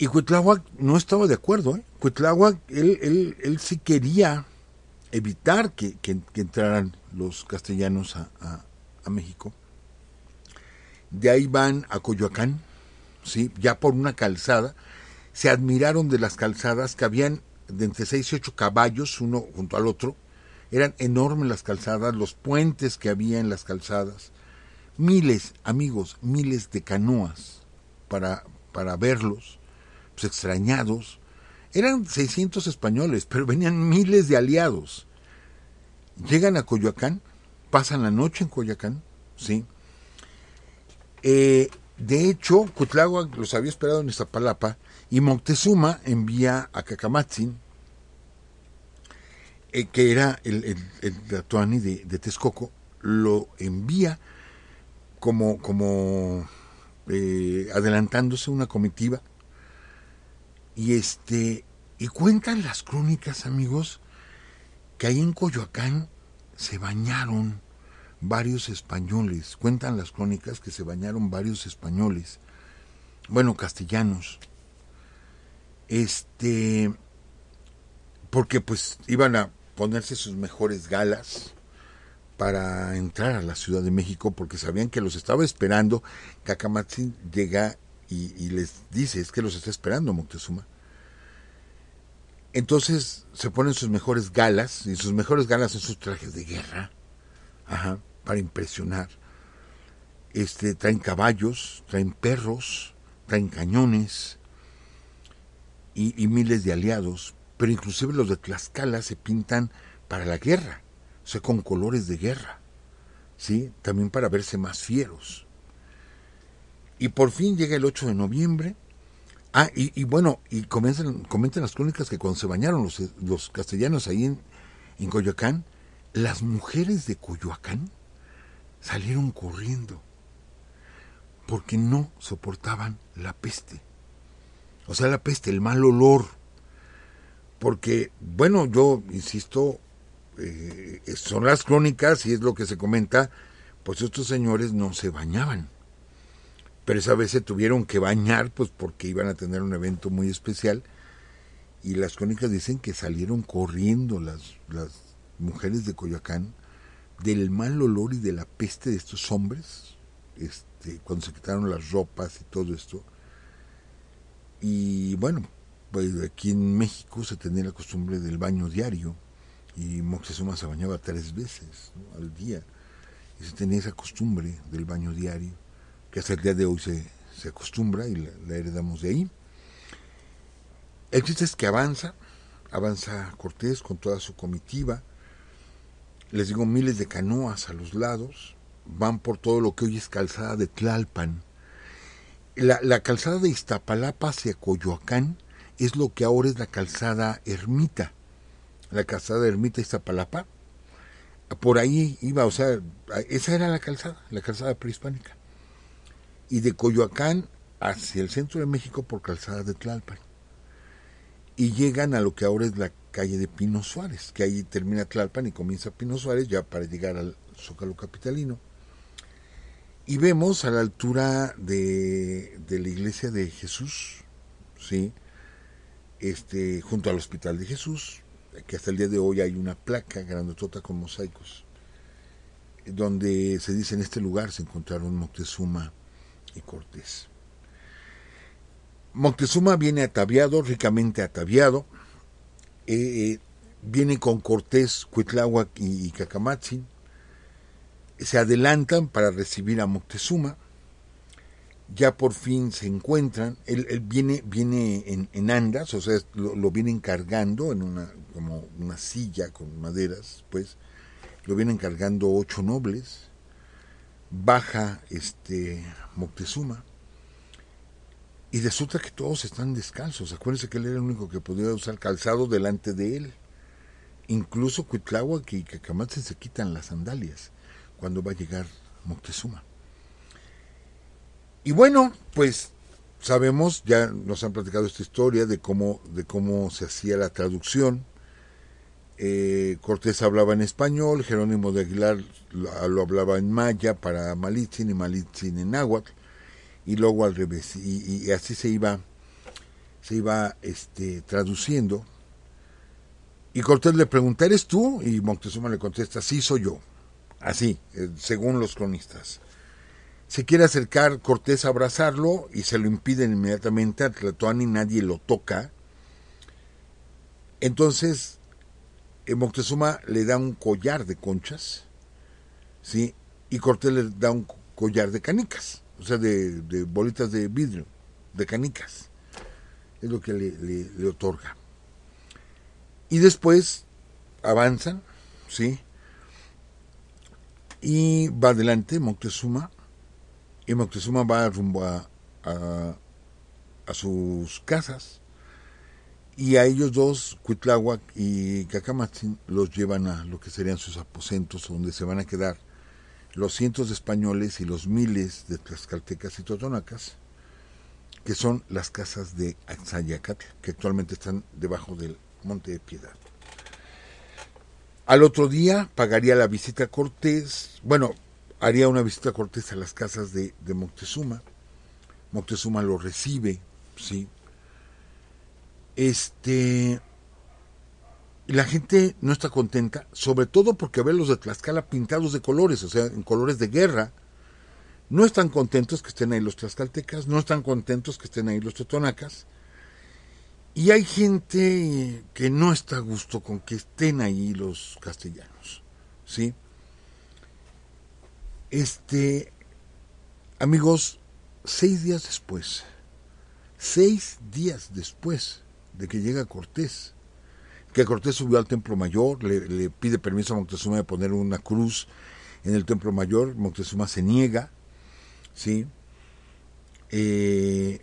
Y Cuitláhuac no estaba de acuerdo. ¿eh? Cuitláhuac, él, sí quería evitar que, entraran los castellanos a, México. De ahí van a Coyoacán, ¿sí? ya por una calzada. Se admiraron de las calzadas que habían de entre seis y ocho caballos uno junto al otro. Eran enormes las calzadas, los puentes que había en las calzadas. Miles, amigos, miles de canoas para, para verlos. Pues, extrañados, eran 600 españoles, pero venían miles de aliados. Llegan a Coyoacán, pasan la noche en Coyoacán, ¿sí? Eh, de hecho, cutlagua los había esperado en Iztapalapa y Moctezuma envía a Cacamatzin, eh, que era el, el, Atuani de, Texcoco, lo envía como, como eh, adelantándose una comitiva y este, y cuentan las crónicas, amigos, que ahí en Coyoacán se bañaron varios españoles. Cuentan las crónicas que se bañaron varios españoles. Bueno, castellanos. Este, porque pues iban a ponerse sus mejores galas para entrar a la Ciudad de México porque sabían que los estaba esperando. Cacamatzin llega y, les dice, es que los está esperando Moctezuma. Entonces se ponen sus mejores galas, y sus mejores galas son sus trajes de guerra, ajá, para impresionar. Este, traen caballos, traen perros, traen cañones y, miles de aliados, pero inclusive los de Tlaxcala se pintan para la guerra, o sea, con colores de guerra, ¿sí? También para verse más fieros. Y por fin llega el 8 de noviembre. Ah, y, bueno, y comienzan, comentan las crónicas que cuando se bañaron los, castellanos ahí en, Coyoacán, las mujeres de Coyoacán salieron corriendo porque no soportaban la peste. O sea, la peste, el mal olor. Porque, bueno, yo insisto, eh, son las crónicas y es lo que se comenta, pues estos señores no se bañaban pero esa vez se tuvieron que bañar, pues porque iban a tener un evento muy especial. Y las crónicas dicen que salieron corriendo las, mujeres de Coyoacán del mal olor y de la peste de estos hombres, este, cuando se quitaron las ropas y todo esto. Y bueno, pues aquí en México se tenía la costumbre del baño diario y Moctezuma se bañaba tres veces al día y se tenía esa costumbre del baño diario que hasta el día de hoy se, acostumbra y la, heredamos de ahí. El chiste es que avanza, avanza Cortés con toda su comitiva, les digo miles de canoas a los lados, van por todo lo que hoy es calzada de Tlalpan. La, calzada de Iztapalapa hacia Coyoacán es lo que ahora es la calzada ermita, la calzada ermita Iztapalapa. Por ahí iba, o sea, esa era la calzada, la calzada prehispánica y de Coyoacán hacia el centro de México por Calzada de Tlalpan. Y llegan a lo que ahora es la calle de Pino Suárez, que ahí termina Tlalpan y comienza Pino Suárez ya para llegar al Zócalo Capitalino. Y vemos a la altura de, la iglesia de Jesús, ¿sí? este, junto al Hospital de Jesús, que hasta el día de hoy hay una placa grandotota con mosaicos, donde se dice en este lugar se encontraron Moctezuma, y cortés. Moctezuma viene ataviado, ricamente ataviado, eh, eh, viene con Cortés, Cuitláhuac y, y se adelantan para recibir a Moctezuma, ya por fin se encuentran, él, viene, viene en, andas, o sea, lo, lo, vienen cargando en una, como una silla con maderas, pues, lo vienen cargando ocho nobles, baja este Moctezuma y resulta que todos están descalzos. Acuérdense que él era el único que podía usar calzado delante de él. Incluso Cuitláhuac y Cacamatze se quitan las sandalias cuando va a llegar Moctezuma. Y bueno, pues sabemos, ya nos han platicado esta historia de cómo, de cómo se hacía la traducción eh, Cortés hablaba en español, Jerónimo de Aguilar lo, hablaba en maya para Malitzin y Malitzin en náhuatl, y luego al revés. Y, así se iba, se iba este, traduciendo. Y Cortés le pregunta, ¿eres tú? Y Montezuma le contesta, sí, soy yo. Así, eh, según los cronistas. Se quiere acercar Cortés a abrazarlo y se lo impiden inmediatamente a Y nadie lo toca. Entonces Moctezuma le da un collar de conchas, ¿sí? Y Cortés le da un collar de canicas, o sea, de, bolitas de vidrio, de canicas. Es lo que le, otorga. Y después avanzan, ¿sí? Y va adelante Moctezuma, y Moctezuma va rumbo a sus casas, y a ellos dos, Cuitláhuac y Cacamatzin, los llevan a lo que serían sus aposentos, donde se van a quedar los cientos de españoles y los miles de tlaxcaltecas y totonacas, que son las casas de Axayacatl, que actualmente están debajo del Monte de Piedad. Al otro día pagaría la visita Cortés, bueno, haría una visita Cortés a las casas de, de Moctezuma. Moctezuma lo recibe, sí, este. La gente no está contenta, sobre todo porque ve los de Tlaxcala pintados de colores, o sea, en colores de guerra. No están contentos que estén ahí los tlaxcaltecas, no están contentos que estén ahí los totonacas. Y hay gente que no está a gusto con que estén ahí los castellanos, ¿sí? Este, amigos, seis días después, seis días después de que llega Cortés. Que Cortés subió al Templo Mayor, le, pide permiso a Moctezuma de poner una cruz en el Templo Mayor, Moctezuma se niega, ¿sí? Eh,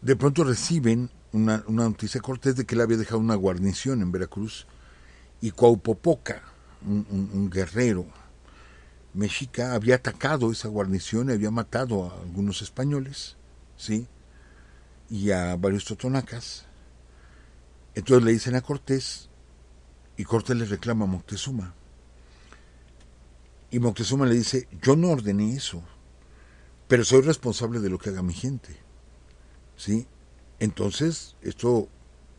de pronto reciben una, noticia cortés de que él había dejado una guarnición en Veracruz y Cuaupopoca, un, guerrero mexica, había atacado esa guarnición y había matado a algunos españoles, ¿sí? y a varios totonacas. Entonces le dicen a Cortés y Cortés le reclama a Moctezuma. Y Moctezuma le dice, yo no ordené eso, pero soy responsable de lo que haga mi gente. ¿Sí? Entonces, esto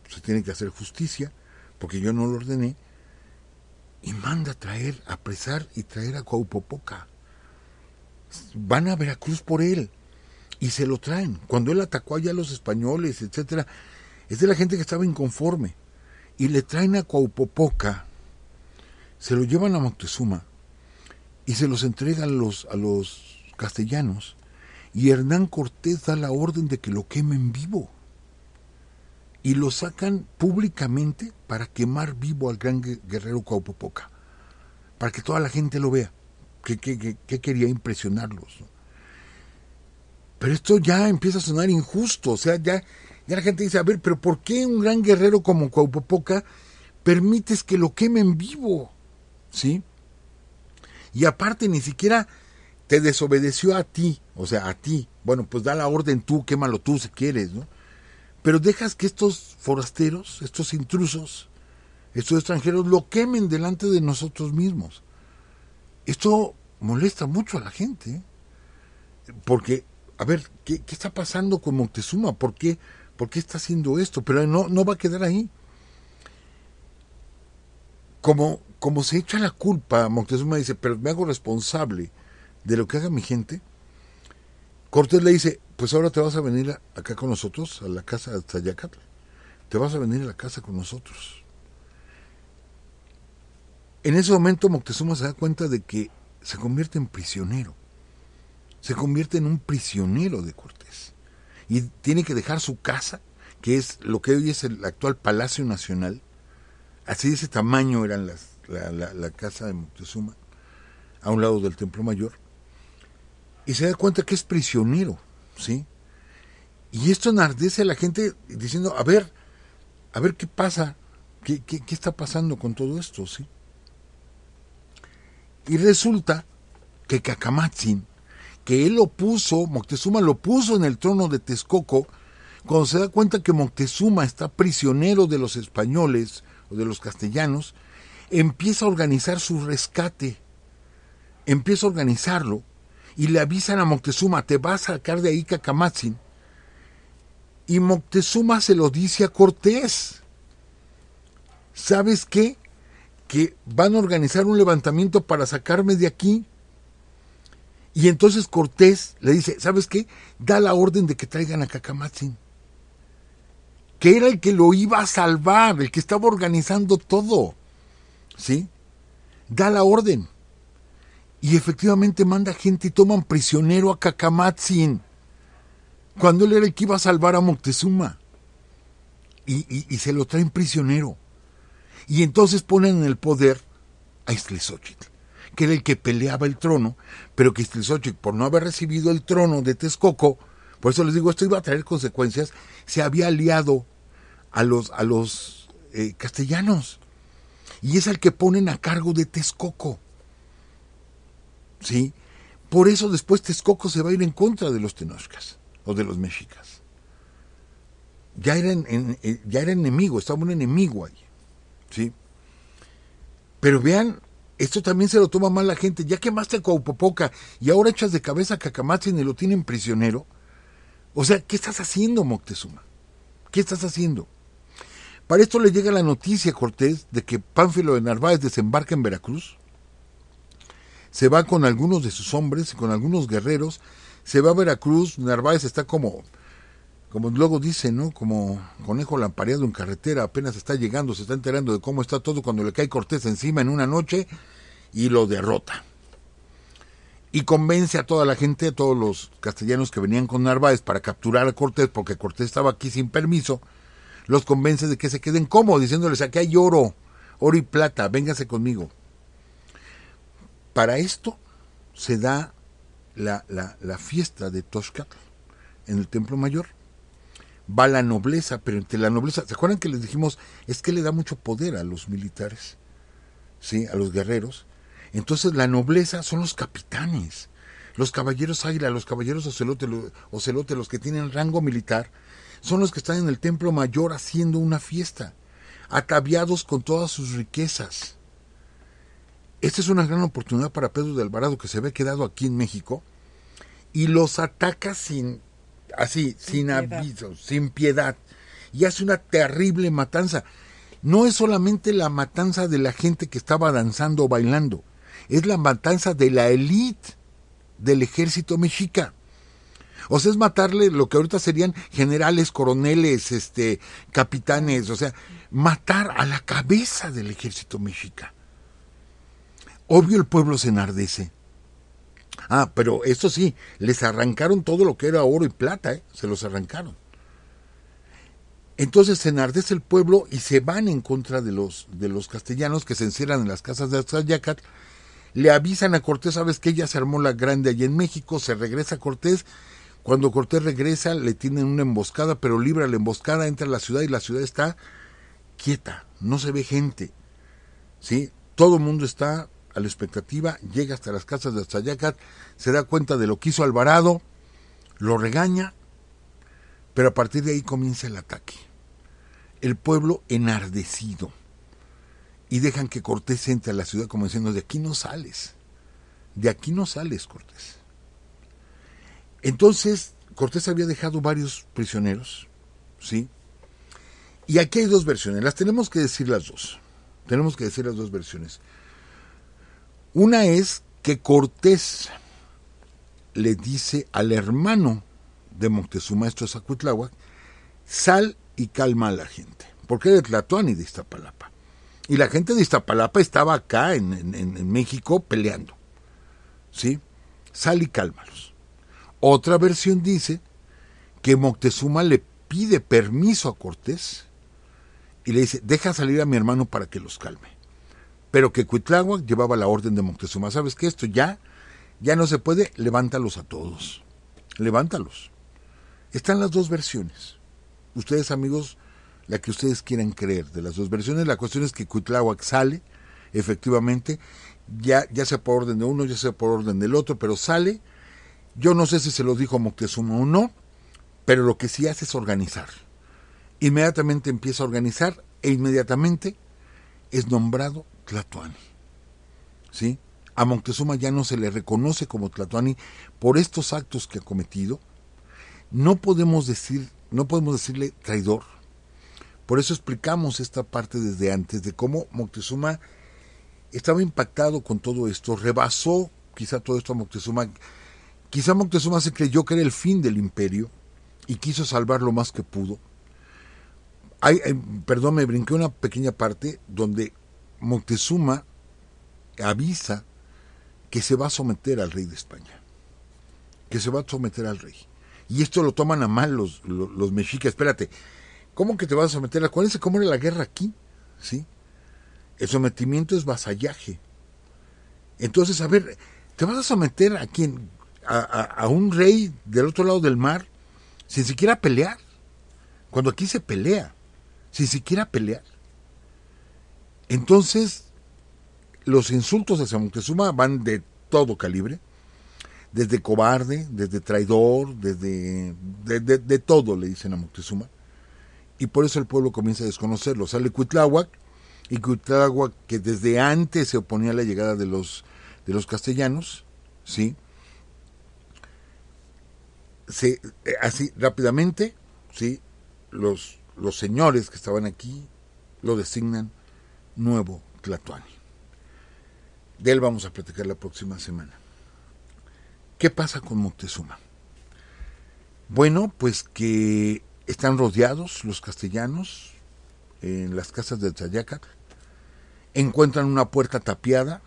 se tiene que hacer justicia, porque yo no lo ordené, y manda a traer, apresar y traer a Cuaupopoca. Van a Veracruz por él y se lo traen. Cuando él atacó allá a los españoles, etcétera, es de la gente que estaba inconforme. Y le traen a Cuaupopoca, se lo llevan a Moctezuma y se los entregan a los, a los castellanos. Y Hernán Cortés da la orden de que lo quemen vivo. Y lo sacan públicamente para quemar vivo al gran guerrero Cuaupopoca. Para que toda la gente lo vea. Que, quería impresionarlos. ¿no? Pero esto ya empieza a sonar injusto, o sea, ya, ya la gente dice, a ver, pero ¿por qué un gran guerrero como Cuaupopoca permites que lo quemen vivo? ¿Sí? Y aparte ni siquiera te desobedeció a ti, o sea, a ti. Bueno, pues da la orden tú, quémalo tú si quieres, ¿no? Pero dejas que estos forasteros, estos intrusos, estos extranjeros lo quemen delante de nosotros mismos. Esto molesta mucho a la gente, ¿eh? porque a ver, ¿qué, está pasando con Moctezuma? ¿Por qué, ¿Por qué está haciendo esto? Pero no, no va a quedar ahí. Como, se echa la culpa, Moctezuma dice, pero me hago responsable de lo que haga mi gente. Cortés le dice, pues ahora te vas a venir acá con nosotros, a la casa de Tlayacatl. Te vas a venir a la casa con nosotros. En ese momento Moctezuma se da cuenta de que se convierte en prisionero se convierte en un prisionero de Cortés y tiene que dejar su casa, que es lo que hoy es el actual Palacio Nacional, así de ese tamaño era la, casa de Moctezuma, a un lado del Templo Mayor, y se da cuenta que es prisionero, ¿sí? Y esto enardece a la gente diciendo, a ver, a ver qué pasa, qué, está pasando con todo esto, ¿sí? Y resulta que Cacamatzin que él lo puso, Moctezuma lo puso en el trono de Texcoco, cuando se da cuenta que Moctezuma está prisionero de los españoles o de los castellanos, empieza a organizar su rescate, empieza a organizarlo y le avisan a Moctezuma, te vas a sacar de ahí Cacamatzin. Y Moctezuma se lo dice a Cortés. ¿Sabes qué? Que van a organizar un levantamiento para sacarme de aquí y entonces Cortés le dice, ¿sabes qué? Da la orden de que traigan a Cacamatzin, que era el que lo iba a salvar, el que estaba organizando todo. ¿Sí? Da la orden. Y efectivamente manda gente y toman prisionero a Cacamatzin, cuando él era el que iba a salvar a Moctezuma. Y, se lo traen prisionero. Y entonces ponen en el poder a que era el que peleaba el trono, pero que por no haber recibido el trono de Texcoco, por eso les digo, esto iba a traer consecuencias, se había aliado a los, a los eh, castellanos. Y es el que ponen a cargo de Texcoco. ¿Sí? Por eso después Texcoco se va a ir en contra de los tenochcas o de los mexicas. Ya era, eh, ya era enemigo, estaba un enemigo ahí. ¿Sí? Pero vean esto también se lo toma mal la gente. Ya quemaste a Cuaupopoca y ahora echas de cabeza a Cacamatzin y lo tienen prisionero. O sea, ¿qué estás haciendo, Moctezuma? ¿Qué estás haciendo? Para esto le llega la noticia, Cortés, de que Pánfilo de Narváez desembarca en Veracruz. Se va con algunos de sus hombres, y con algunos guerreros. Se va a Veracruz. Narváez está como como luego dice, ¿no? Como conejo lampareado en carretera, apenas está llegando, se está enterando de cómo está todo cuando le cae Cortés encima en una noche y lo derrota. Y convence a toda la gente, a todos los castellanos que venían con Narváez para capturar a Cortés, porque Cortés estaba aquí sin permiso, los convence de que se queden cómodos, diciéndoles, aquí hay oro, oro y plata, vénganse conmigo. Para esto se da la, fiesta de Toshkatl en el Templo Mayor va la nobleza, pero entre la nobleza, ¿se acuerdan que les dijimos? Es que le da mucho poder a los militares, ¿sí? A los guerreros. Entonces la nobleza son los capitanes, los caballeros águila, los caballeros ocelote, los, ocelote, los que tienen rango militar, son los que están en el templo mayor haciendo una fiesta, ataviados con todas sus riquezas. Esta es una gran oportunidad para Pedro de Alvarado que se había quedado aquí en México y los ataca sin, así, sin, aviso, sin piedad, y hace una terrible matanza. No es solamente la matanza de la gente que estaba danzando o bailando, es la matanza de la élite del ejército mexica. O sea, es matarle lo que ahorita serían generales, coroneles, este, capitanes, o sea, matar a la cabeza del ejército mexica. Obvio el pueblo se enardece. Ah, pero eso sí, les arrancaron todo lo que era oro y plata, ¿eh? se los arrancaron. Entonces se enardece el pueblo y se van en contra de los, de los castellanos que se encierran en las casas de yacat Le avisan a Cortés, sabes que ella se armó la grande allí en México, se regresa Cortés. Cuando Cortés regresa, le tienen una emboscada, pero libra la emboscada, entra a la ciudad y la ciudad está quieta, no se ve gente. ¿sí? Todo el mundo está a la expectativa, llega hasta las casas de Azayacat, se da cuenta de lo que hizo Alvarado, lo regaña, pero a partir de ahí comienza el ataque. El pueblo enardecido. Y dejan que Cortés entre a la ciudad como diciendo, de aquí no sales. De aquí no sales, Cortés. Entonces, Cortés había dejado varios prisioneros, ¿sí? Y aquí hay dos versiones, las tenemos que decir las dos. Tenemos que decir las dos versiones. Una es que Cortés le dice al hermano de Moctezuma, esto es sal y calma a la gente, porque él de Tlatuán y de Iztapalapa. Y la gente de Iztapalapa estaba acá en, en México peleando. ¿Sí? Sal y cálmalos. Otra versión dice que Moctezuma le pide permiso a Cortés y le dice, deja salir a mi hermano para que los calme pero que Cuitláhuac llevaba la orden de Moctezuma. ¿Sabes que Esto ya, ya no se puede, levántalos a todos. Levántalos. Están las dos versiones. Ustedes, amigos, la que ustedes quieran creer de las dos versiones. La cuestión es que Cuitláhuac sale, efectivamente, ya, ya sea por orden de uno, ya sea por orden del otro, pero sale. Yo no sé si se lo dijo Moctezuma o no, pero lo que sí hace es organizar. Inmediatamente empieza a organizar e inmediatamente es nombrado Tlatoani. ¿Sí? A Moctezuma ya no se le reconoce como Tlatoani por estos actos que ha cometido. No podemos decir, no podemos decirle traidor. Por eso explicamos esta parte desde antes de cómo Moctezuma estaba impactado con todo esto, rebasó quizá todo esto a Moctezuma. Quizá Moctezuma se creyó que era el fin del imperio y quiso salvar lo más que pudo eh, perdón, me brinqué una pequeña parte donde Moctezuma avisa que se va a someter al rey de España, que se va a someter al rey. Y esto lo toman a mal los, mexicas. Espérate, ¿cómo que te vas a someter? Acuérdense cómo era la guerra aquí, ¿sí? El sometimiento es vasallaje. Entonces, a ver, ¿te vas a someter a quién? a un rey del otro lado del mar sin siquiera pelear? Cuando aquí se pelea sin siquiera pelear. Entonces, los insultos hacia Moctezuma van de todo calibre, desde cobarde, desde traidor, desde de, todo le dicen a Moctezuma. Y por eso el pueblo comienza a desconocerlo. Sale Cuitláhuac, y Cuitláhuac que desde antes se oponía a la llegada de los, de los castellanos, ¿sí? Se, eh, así rápidamente, ¿sí? Los los señores que estaban aquí lo designan nuevo Tlatuani. De él vamos a platicar la próxima semana. ¿Qué pasa con Moctezuma? Bueno, pues que están rodeados los castellanos en las casas de Chayaca, encuentran una puerta tapiada,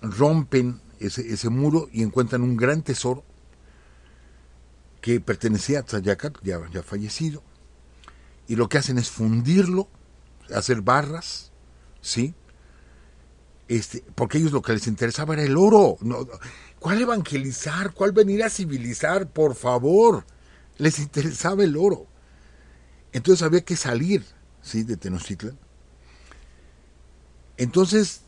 rompen ese, muro y encuentran un gran tesoro que pertenecía a Tzayacat, ya, ya fallecido y lo que hacen es fundirlo, hacer barras, ¿sí? Este, porque ellos lo que les interesaba era el oro. ¿Cuál evangelizar? ¿Cuál venir a civilizar? Por favor. Les interesaba el oro. Entonces había que salir ¿sí? de Tenochtitlan. Entonces,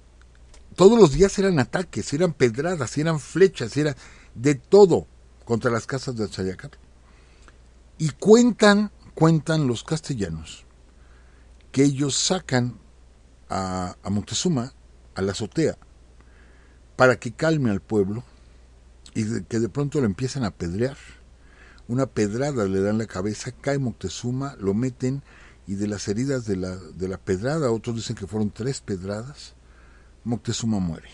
todos los días eran ataques, eran pedradas, eran flechas, era de todo contra las casas de Sayacatl. Y cuentan cuentan los castellanos que ellos sacan a, a Montezuma a la azotea para que calme al pueblo y que de pronto lo empiezan a pedrear. Una pedrada le dan la cabeza, cae Moctezuma, lo meten y de las heridas de la, de la pedrada, otros dicen que fueron tres pedradas, Moctezuma muere.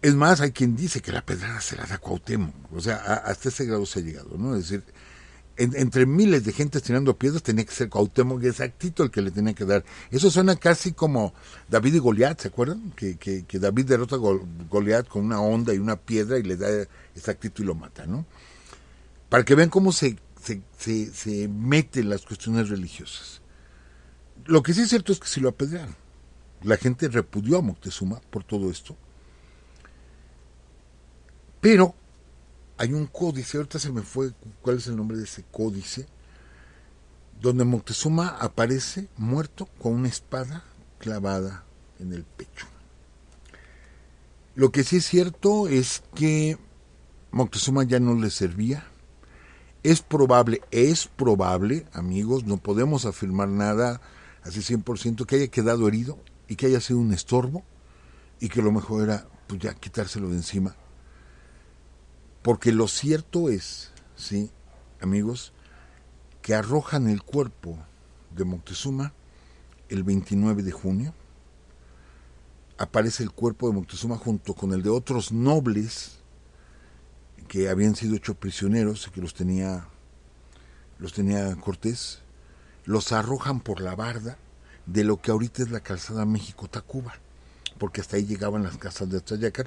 Es más, hay quien dice que la pedrada se la da Cuauhtémoc, o sea, hasta ese grado se ha llegado, ¿no? Es decir, entre miles de gente tirando piedras, tenía que ser Cuauhtémoc exactito el que le tenía que dar. Eso suena casi como David y Goliat, ¿se acuerdan? Que, David derrota a Goliat con una onda y una piedra y le da exactito y lo mata, ¿no? Para que vean cómo se, se, se, meten las cuestiones religiosas. Lo que sí es cierto es que si lo apedrearon. La gente repudió a Moctezuma por todo esto. Pero hay un códice, ahorita se me fue cuál es el nombre de ese códice, donde Moctezuma aparece muerto con una espada clavada en el pecho. Lo que sí es cierto es que Moctezuma ya no le servía. Es probable, es probable, amigos, no podemos afirmar nada así 100% que haya quedado herido y que haya sido un estorbo y que lo mejor era pues, ya quitárselo de encima porque lo cierto es, ¿sí? Amigos, que arrojan el cuerpo de Moctezuma el 29 de junio. Aparece el cuerpo de Moctezuma junto con el de otros nobles que habían sido hechos prisioneros y que los tenía, los tenía Cortés. Los arrojan por la barda de lo que ahorita es la calzada México-Tacuba, porque hasta ahí llegaban las casas de Atzayacar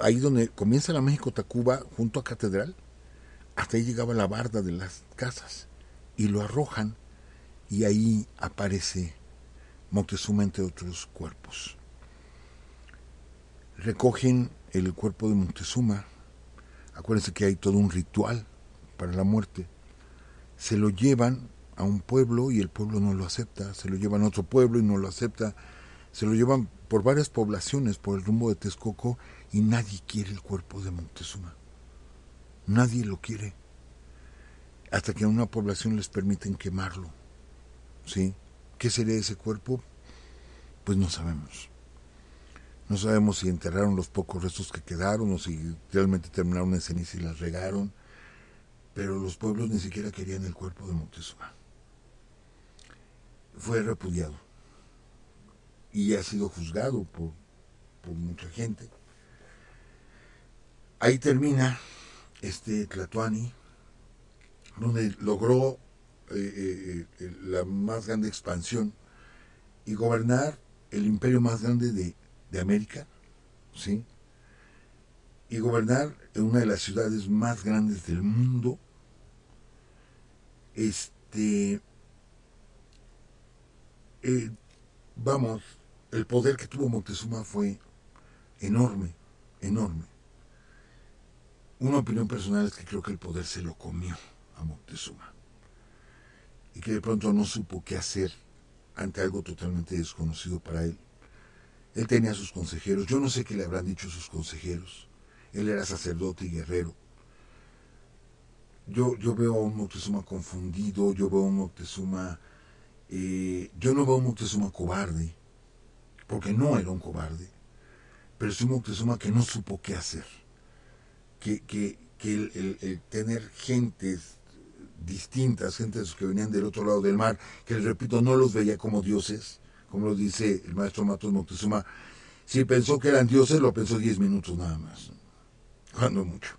ahí donde comienza la México-Tacuba, junto a Catedral, hasta ahí llegaba la barda de las casas y lo arrojan y ahí aparece Montezuma entre otros cuerpos. Recogen el cuerpo de Montezuma... acuérdense que hay todo un ritual para la muerte, se lo llevan a un pueblo y el pueblo no lo acepta, se lo llevan a otro pueblo y no lo acepta, se lo llevan por varias poblaciones por el rumbo de Texcoco y nadie quiere el cuerpo de Montezuma. Nadie lo quiere. Hasta que a una población les permiten quemarlo. ¿Sí? ¿Qué sería ese cuerpo? Pues no sabemos. No sabemos si enterraron los pocos restos que quedaron o si realmente terminaron en ceniza y las regaron. Pero los pueblos ni siquiera querían el cuerpo de Montezuma. Fue repudiado. Y ha sido juzgado por, por mucha gente. Ahí termina este Tlatuani, donde logró eh, eh, eh, la más grande expansión y gobernar el imperio más grande de, América, ¿sí? Y gobernar una de las ciudades más grandes del mundo, este, vamos, el poder que tuvo Montezuma fue enorme, enorme. Una opinión personal es que creo que el poder se lo comió a Moctezuma y que de pronto no supo qué hacer ante algo totalmente desconocido para él. Él tenía sus consejeros, yo no sé qué le habrán dicho sus consejeros. Él era sacerdote y guerrero. Yo, yo veo a un Moctezuma confundido, yo veo a un Moctezuma... Eh, yo no veo a un Moctezuma cobarde, porque no era un cobarde, pero es un Moctezuma que no supo qué hacer que, el, tener gentes distintas, gentes que venían del otro lado del mar, que les repito, no los veía como dioses, como lo dice el maestro Matos Montezuma si pensó que eran dioses, lo pensó diez minutos nada más, cuando mucho.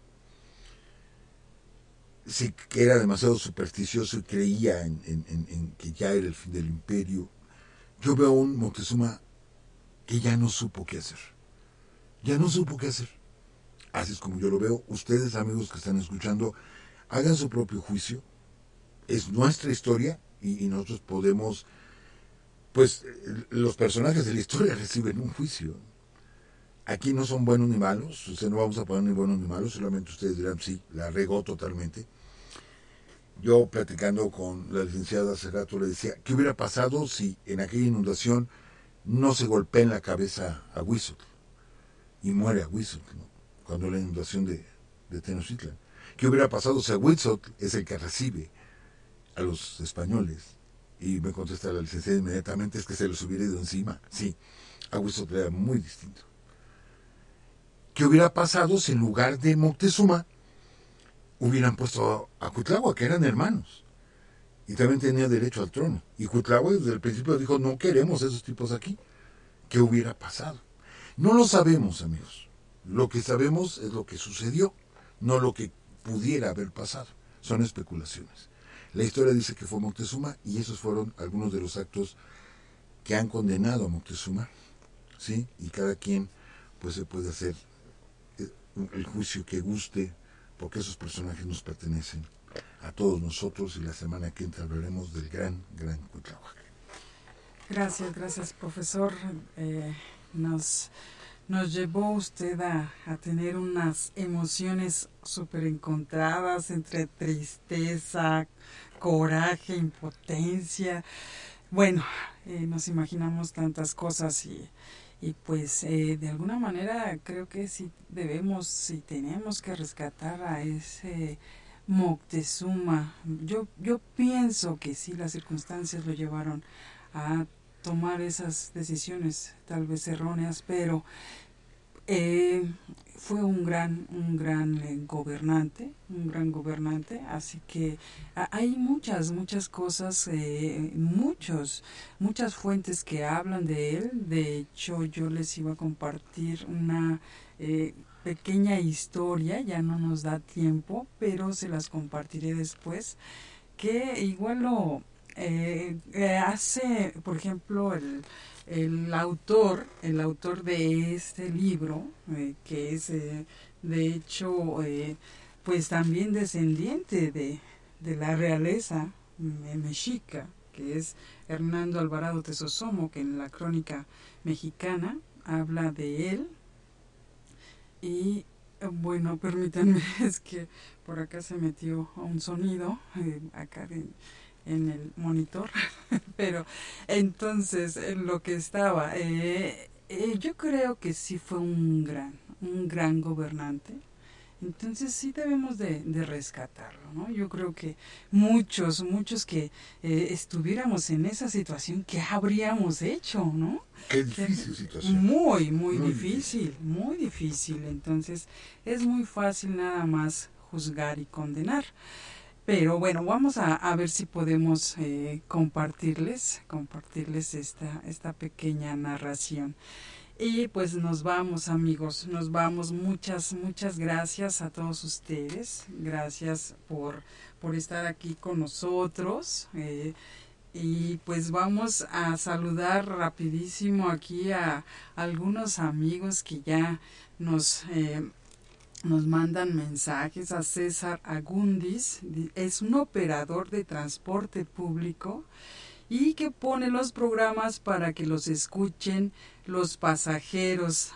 si que era demasiado supersticioso y creía en, en que ya era el fin del imperio. Yo veo a un Moctezuma que ya no supo qué hacer. Ya no supo qué hacer así es como yo lo veo. Ustedes, amigos que están escuchando, hagan su propio juicio. Es nuestra historia y, nosotros podemos, pues eh, los personajes de la historia reciben un juicio. Aquí no son buenos ni malos, o no vamos a poner ni buenos ni malos, solamente ustedes dirán, sí, la regó totalmente. Yo platicando con la licenciada hace rato le decía, ¿qué hubiera pasado si en aquella inundación no se golpea en la cabeza a Y muere a ¿no? cuando la inundación de, de Tenochtitlan. ¿Qué hubiera pasado si a es el que recibe a los españoles? Y me contesta la licenciada inmediatamente, es que se los hubiera ido encima. Sí, a Wilsot era muy distinto. ¿Qué hubiera pasado si en lugar de Moctezuma hubieran puesto a, a que eran hermanos? Y también tenía derecho al trono. Y Cuitlagua desde el principio dijo, no queremos esos tipos aquí. ¿Qué hubiera pasado? No lo sabemos, amigos. Lo que sabemos es lo que sucedió, no lo que pudiera haber pasado. Son especulaciones. La historia dice que fue Moctezuma y esos fueron algunos de los actos que han condenado a Moctezuma, ¿sí? Y cada quien pues se puede hacer eh, el juicio que guste, porque esos personajes nos pertenecen a todos nosotros y la semana que entra hablaremos del gran, gran Cuitláhuac. Gracias, gracias profesor. Eh, nos nos llevó usted a, tener unas emociones súper encontradas entre tristeza, coraje, impotencia. Bueno, eh, nos imaginamos tantas cosas y, pues eh, de alguna manera creo que si debemos, si tenemos que rescatar a ese Moctezuma. Yo, yo pienso que sí, las circunstancias lo llevaron a tomar esas decisiones, tal vez erróneas, pero eh, fue un gran, un gran eh, gobernante, un gran gobernante, así que hay muchas, muchas cosas, eh, muchos, muchas fuentes que hablan de él. De hecho, yo les iba a compartir una pequeña historia, ya no nos da tiempo, pero se las compartiré después, que igual lo eh, eh, hace, por ejemplo, el, el, autor, el autor de este libro, eh, que es eh, de hecho, pues también descendiente de, de la realeza mexica, que es Hernando Alvarado Tesosomo, que en la crónica mexicana habla de él. Y bueno, permítanme, es que por acá se metió un sonido, acá en el monitor, pero entonces en lo que estaba, eh, eh, yo creo que sí fue un gran, un gran gobernante. Entonces sí debemos de, rescatarlo, ¿no? Yo creo que muchos, muchos que eh, estuviéramos en esa situación, ¿qué habríamos hecho, no? Qué difícil situación. Muy, muy, difícil, muy difícil. Entonces es muy fácil nada más juzgar y condenar. Pero bueno, vamos a, ver si podemos eh, compartirles, compartirles esta, esta pequeña narración. Y pues nos vamos amigos, nos vamos. Muchas, muchas gracias a todos ustedes. Gracias por, por estar aquí con nosotros. Eh, y pues vamos a saludar rapidísimo aquí a, algunos amigos que ya nos... Eh, nos mandan mensajes a César Agundis, es un operador de transporte público y que pone los programas para que los escuchen los pasajeros.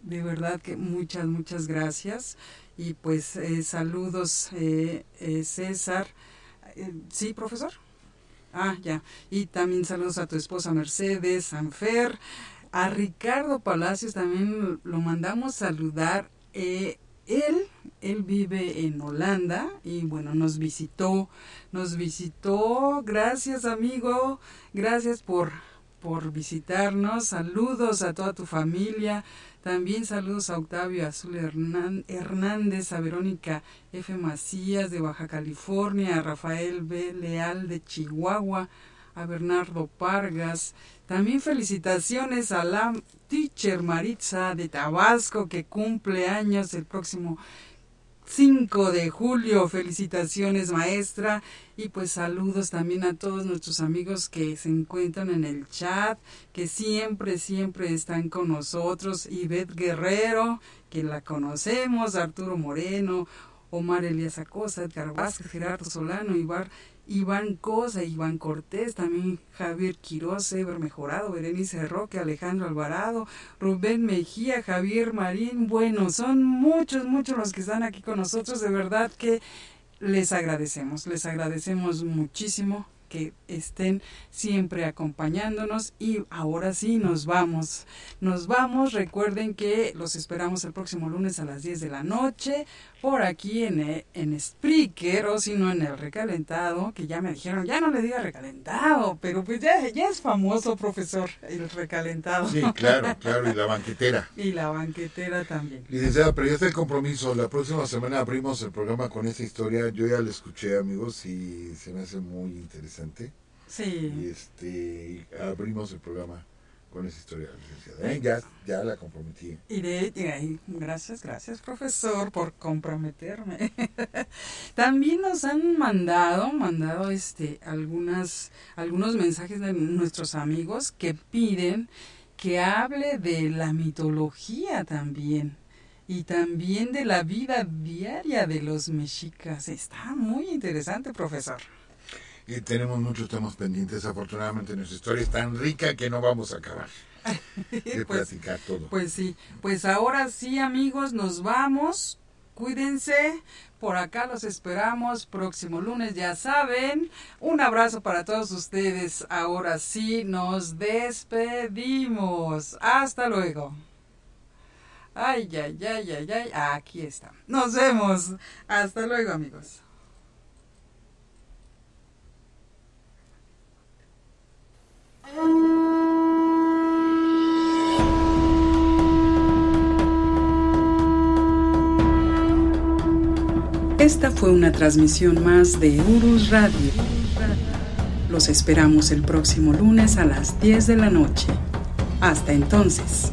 De verdad que muchas, muchas gracias. Y pues eh, saludos, eh, eh, César. sí, profesor. Ah, ya. Y también saludos a tu esposa Mercedes, Sanfer. A Ricardo Palacios también lo mandamos saludar. Eh, él, él vive en Holanda y bueno, nos visitó, nos visitó. Gracias amigo, gracias por, por visitarnos. Saludos a toda tu familia. También saludos a Octavio Azul Hernández, a Verónica F. Macías de Baja California, a Rafael B. Leal de Chihuahua, a Bernardo Pargas. También felicitaciones a la Teacher Maritza de Tabasco, que cumple años el próximo 5 de julio. Felicitaciones, maestra. Y pues saludos también a todos nuestros amigos que se encuentran en el chat, que siempre, siempre están con nosotros. Ivette Guerrero, que la conocemos, Arturo Moreno, Omar Elías Acosta, Edgar Vázquez, Gerardo Solano, Ibar, Iván Cosa, Iván Cortés, también Javier Quiroz, Eber Mejorado, Berenice Roque, Alejandro Alvarado, Rubén Mejía, Javier Marín. Bueno, son muchos, muchos los que están aquí con nosotros. De verdad que les agradecemos, les agradecemos muchísimo que estén siempre acompañándonos y ahora sí nos vamos. Nos vamos, recuerden que los esperamos el próximo lunes a las 10 de la noche por aquí en, eh, en Spreaker o si en el recalentado, que ya me dijeron, ya no le diga recalentado, pero pues ya, ya es famoso, profesor, el recalentado. Sí, claro, claro, y la banquetera. y la banquetera también. Licenciada, pero ya está el compromiso, la próxima semana abrimos el programa con esta historia, yo ya la escuché, amigos, y se me hace muy interesante. Sí. Y este, abrimos el programa con esa historia, ¿eh? Ya, ya la comprometí. gracias, gracias, profesor, por comprometerme. También nos han mandado, mandado este, algunas, algunos mensajes de nuestros amigos que piden que hable de la mitología también y también de la vida diaria de los mexicas. Está muy interesante, profesor y tenemos muchos temas pendientes. Afortunadamente nuestra historia es tan rica que no vamos a acabar de pues, platicar todo. Pues sí, pues ahora sí amigos, nos vamos. Cuídense, por acá los esperamos próximo lunes, ya saben. Un abrazo para todos ustedes. Ahora sí, nos despedimos. Hasta luego. Ay, ay, ay, ay, ay, aquí está. Nos vemos. Hasta luego, amigos. Esta fue una transmisión más de Urus Radio. Los esperamos el próximo lunes a las 10 de la noche. Hasta entonces.